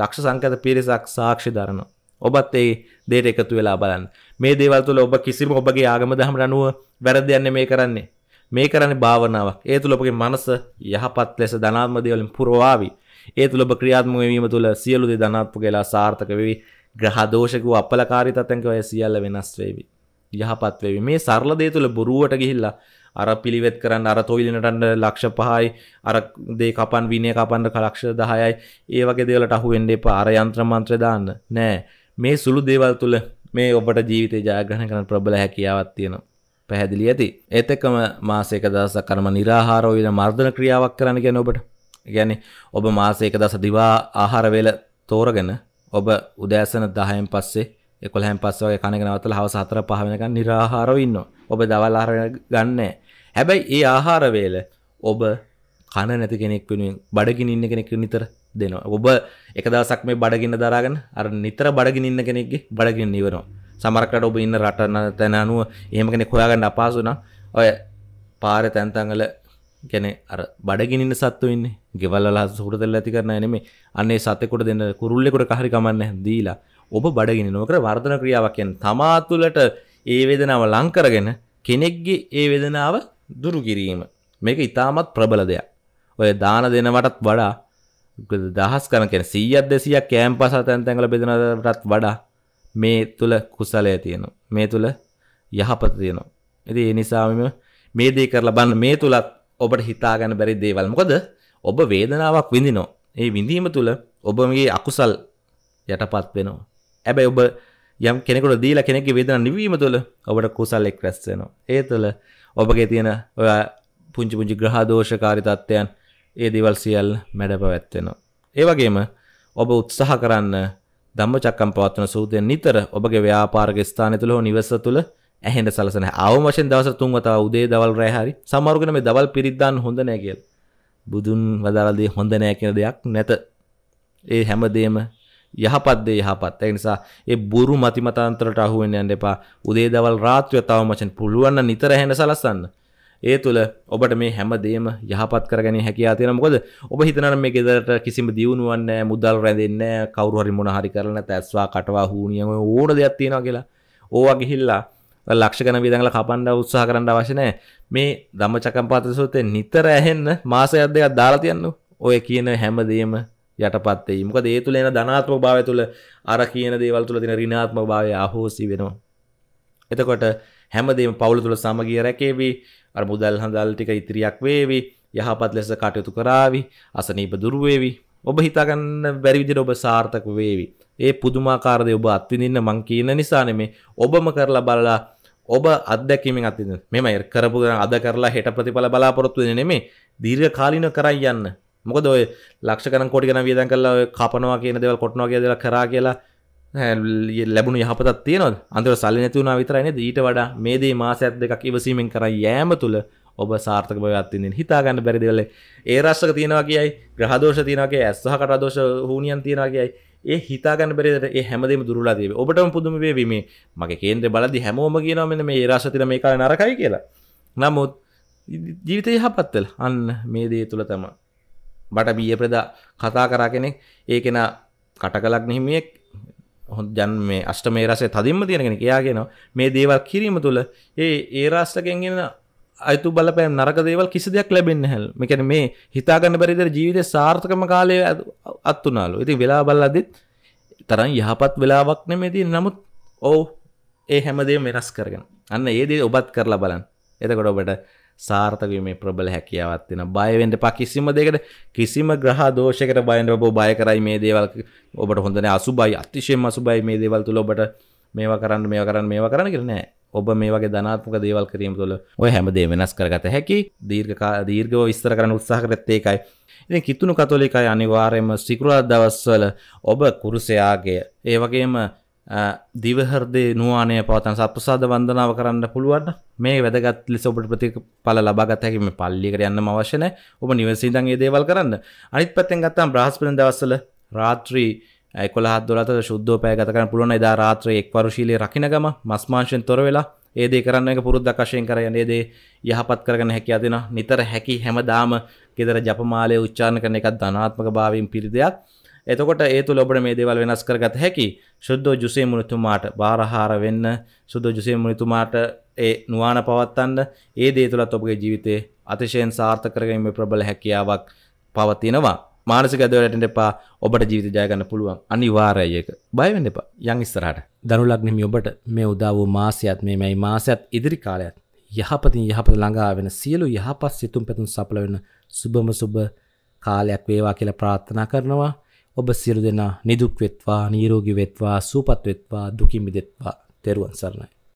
ලක්ෂ සංකත පිරිසක් සාක්ෂි දරනවා. ඔබත් ඒ දේට එකතු වෙලා බලන්න. මේ දේවල් තුළ ඔබ කිසිම ඔබගේ ආගම දහම අනුව වැරදියන්නේ මේ කරන්නේ. මේ කරන්නේ භාවනාවක්. ඒ තුළ ඔබගේ මනස යහපත් ලෙස ධනාත්මක දේවලින් පුරවාවි. ඒ තුළ ඔබ ක්‍රියාත්මක වීම තුළ සියලු දේ ධනාත්මක වෙලා සාර්ථක වෙවි. ග්‍රහ දෝෂක වූ අපලකාරීතත්වයන්ක ඔය සියල්ල වෙනස් වෙවි. යහපත් වෙවි. මේ සරල දේ තුළ බොරුවට ගිහිල්ලා අර පිළිවෙත් කරන්න අර තොයිලිනටන්ට ලක්ෂ පහයි අර දේ කපන් විනය කපන්ට කලක්ෂ දහයයි ඒ වගේ දේවලට අහු එන්ඩේ පාර යන්ත්‍රමන්ත්‍ර දාන්න නෑ මේ සුළු දේවල් තුළ මේ ඔබට ජීවිතය ජයග්‍රහණ කරන ප්‍රබල හැකියාවත් තියෙනවා පැහැදිලි ඇති ඒත් එක්කම මාසයක දස කරම නිරාහාරෝවිල මර්ධන ක්‍රියාවක් කරන්න ගැන ඔබට ගැන ඔබ මාසයක දස දිවා ආහාරවෙල තෝරගෙන ඔබ උදෑසන දහයෙන් පස්සේ එකොළහැන් පස්සවගේ කණගෙනවතල හවස හතර පහමක නිරාහාරව ඉන්න ඔබ දවල් ආහාර ගන්නෑ හැබැයි ඒ ආහාරවේල ඔබ කන නැති කෙනෙක් වෙනුවෙන් බඩගින් ඉන්න කෙනෙක් නිතර දෙනවා ඔබ එක දවසක් මේ බඩගින්න දරාගෙන අර නිතර බඩගින් ඉන්න කෙනෙක්ගේ බඩගින් නිවනවා සමරකට ඔබ ඉන්න රටන තැන අනුව එහෙම කෙනෙක් හොයාගන්න අපහසු නම් ඔය පාර තැන්තංගල ගැන අර බඩගිනින්න සත්තු ඉන්න ගෙවල්ල සුරතල් ඇති කරන නෙමේ අන්නේ සතෙකොට දෙන්න කුරුල්ලෙකොට කහරි කමන්න දීලා ඔබ බඩගිනි නොකර වර්ධන ක්‍රියාවක්යන් තමා තුළට ඒ වේදනාව ලංකරගෙන කෙනෙක්ගේ ඒ වේදනාව දුරු කිරීම මේක ඉතාමත් ප්‍රබල දෙයක් ඔය දාන දෙනවටත් වඩා දහස් කරන කෙන සීියත් දෙසියක් කෑම් පස තැන්තැඟල බෙදනටත් වඩා මේ තුළ කුසලය තියෙනු මේ තුළ යහපත තියෙනවා ඇති ඒ නිසාම මේ දේ කරලා බන්න මේ තුළත් ඔබට හිතාගන්න බැරි දේවල් මොකද ඔබ වේදනාවක් විඳිනෝ ඒ විඳීම තුළ ඔබමගේ අකුසල් යටපත් වෙනවා ඇබැයි ඔබ යම් කෙනෙකුට දීලා කෙනෙක් වේදන නිවීම තුළ ඔබට කුසල් එක් රැස්සෙනවා ඒ තුළ ඔබගේ තියෙන ඔය පුංචි පුංචි ග්‍රහදෝෂකාරි තත්ත්වයන් ඒ දේවල් සියල් මැඩ පැවැත්වෙනවා. ඒ වගේම ඔබ උත්සාහ කරන්න ධම්මචක්කම් පවත්වන සූදයෙන් නිතර ඔබගේ ව්‍යාපාරක ස්ථානය තුළ හෝ නිවස තුළ ඇහෙන්ට සලසන අවම වශයෙන් දවස තුන් වතාව උදේ දවල් රෑ හරි සමහරුගෙන මේ දවල් පිරිද්දාන්න හොඳ නෑ කියලා. බුදුන් වදාලා දේ හොඳ නෑ කියන දෙයක් නැත. ඒ හැමදේම යහපත්දේ යහපත් ඒ නිසා ඒ බුරු මතිමතාන්තරට අහුවෙන්න යන්න එපා උදේ දවල් රාත්‍රිය තව මචන් පුළුවන් නම් නිතර හැඬ සලස්සන්න ඒ තුළ ඔබට මේ හැමදේම යහපත් කරගෙන හැකියාව තියෙනවා මොකද ඔබ හිතනවා මේ ගෙදරට කිසිම දියුණුවක් නැහැ මුදල් රැඳෙන්නේ නැහැ කවුරු හරි මොන හරි කරලා නැත්නම් ඇස්වා කටවා හූනියම ඕන දෙයක් තියෙනවා කියලා ඕවා ගිහිල්ලා ලක්ෂ ගණ වියදඟල කපන්න උත්සාහ කරන්න අවශ්‍ය නැහැ මේ ධම්මචක්කම්පාත සූත්‍රයේ නිතර ඇහෙන්න මාසයක් දෙකක් දාලා තියන්න ඔය කියන හැමදේම යටපත්තේ මොකද ඒ තුළ එන ධනාත්ම භාවය තුළ අර කියන දේවල් තුළ තියෙන ඍණාත්ම භාවය අහෝසි වෙනවා. එතකොට හැමදේම පවුල තුළ සමගිය රැකේවි. අර මුදල් හඳල් ටික ඉතිරියක් වේවි. යහපත් ලෙස කටයුතු කරાવી. අසනීප දුර වේවි. ඔබ හිතා ගන්න බැරි විදිහට ඔබ සාර්ථක වේවි. ඒ පුදුමාකාර දේ ඔබ අත්විඳින්න මං කියන නිසා නෙමේ. ඔබම කරලා බලලා ඔබ අත්දැකීමෙන් අත්විඳින්න. මෙමය කරපු දා අද කරලා හෙට ප්‍රතිඵල බලාපොරොත්තු වෙන්නේ නෙමේ. දීර්ඝ කාලින කරන් යන්න. මොකද ඔය ලක්ෂකන කොට ගෙන වියදන් කල්ලා කපනවා කියන දෙවල් කොටනවා කිය දෙලා කරා කියලා ලැබුණු යහපතත් තියෙනවද අන්තර සල්ලි නැතිවුණා විතරයින ඊට වඩා මේ දේ මාසයක් දෙකක් ඉවසීමෙන් කර යෑම තුළ ඔබ සාර්ථක බවත්තින්නේ හිතාගන්න බැරිදිවල ඒ රශ්ක තියෙනවා කියයි ග්‍රහදෝෂ තියෙනගේ ඇස්සහ කටදෝෂ හූනියන් තියෙනවා කියයි ඒ හිතාගන්න බෙරට හැමදම දුරලා දේ ඔබටම පුදුම වේවීමේ මගේ කේන්ද බලදි හැමෝම කියනමෙන මේ රශතින මේ කාල නරකයි කියලා නමුත් ජීවිතය හපත්තල් අන්න මේ දේ තුළ තමා බට බිය ප්‍රදා කතා කරා කෙනෙක් ඒ කෙන කටකලක් නහිමියෙක් හො ජන් මේ අෂ්ටමේ රසේ තදින්ම තියෙනගෙන කියයාගෙන මේ දේවල් කිරීම තුළ ඒ ඒ රාස්ටකෙන්ගෙන අතු බලපෑම් නරක දේවල් කිසි දෙයක් ලැබෙන්න්න හැල් මෙකැන මේ හිතාගන්න බැරිදර ජීවිත සාර්ථකම කාලය අත්තුනාලු ඉති වෙලා බල්ලදත් තරන් යහපත් වෙලාවක් නෙමේති නමුත් ඔවු ඒ හැමදේ මෙරස් කරගෙන අන්න ඒදේ ඔබත් කරලා බලන් එතකොට ඔබට සාර්ථකීමේ ප්‍රබල හැකියාවත් වෙන බයවෙන්ට පා කිසිම දෙකට කිසිම ග්‍රහ දෝෂකට බයන්න ඔබ බය කරයි මේ දේවල් ඔබට හොඳන අසුබයි අතිශයෙන් අසුබයි මේ දේවල් තුළ ඔබට මේවා කරන්න මේ කරන්න මේවා කරන්න කරනෑ ඔබ මේ වගේ ධනාත්මක දේවල් කිරීම තුළ ඔය හැමදේ වෙනස් කරගත හැකි දීර්ඝකා දීර්ඝව විස්තර කරන්න උත්සාහ කරත් ඒකයි ඉතින් කිතුණු කතෝලිකයි අනිවාර්යයෙන්ම සිකුරාදා දවස්වල ඔබ කුරුසයාගේ ඒ වගේම දිවහරදේ නුවනේ පවතන් සත්පුසාද වන්දනාව කරන්න පුළුවන් මේ වැදගත් ලෙස ඔබට ප්‍රතිඵල ලබාගත හැකි මේ පල්ලියකට යන්න අවශ්‍ය නැහැ. ඔබ නිවසේ ඉඳන් මේ දේවල් කරන්න. අනිත් පැත්තෙන් ගත්තාම බ්‍රහස්පතින්දා දවස්වල රාත්‍රී කොළහත් දොලත ශුද්ධෝ පය ගතකරන පුළුවන් එදා රාත්‍රයේ එක්වරුශීලයේ රකින්නගම මස්මාංශයෙන් තොර වෙලා ඒ දේ කරන්න එක පුරුද්දක් වශයෙන් කරගෙන ඒ දේ යහපත් කරගෙන හැකියාව දෙන නිතර හැකි හැමදාම gedara ජපමාලයේ උච්චාරණ කරන එකත් ධනාත්මක භාවයෙන් පිරි දෙයක් එතකොට ඒ තුළ ඔබට මේ දේවල් වෙනස් කරගත හැකි සුද්ධෝ ජුසේ මුනිතුමාට බාරහාර වෙන්න සුද්ධෝ ජුසේ මුනිතුමාට ඒ නුවාන පවත්වන්න ඒ දේ තුළත් ඔබගේ ජීවිතේ අතිශයෙන් සාර්ථක කරගැනීමේ ප්‍රබල හැකියාවක් පවතිනවා. මානසික දවලටට එපා ඔබට ජීවිත ජයගන්න පුළුවන් අනිවාර්යයි ඒක. බය වෙන්න එපා. යන් ඉස්සරහට. ධනු ලග්නෙමි ඔබට මේ උදා වූ මාසයත් මේ මේ මාසයත් ඉදිරි කාලයත් යහපතින් යහපත ළඟා වෙන සියලු යහපත් සිතුම් පැතුම් සඵල වෙන සුබම සුබ කාලයක් වේවා කියලා ප්‍රාර්ථනා කරනවා. ඔබ සිරු දෙනා නිදුක් වෙත්වා නීරෝගි වෙත්වා සූපත් වෙත්වා දුකිමි දෙත්වා තෙරුවන් සරණයි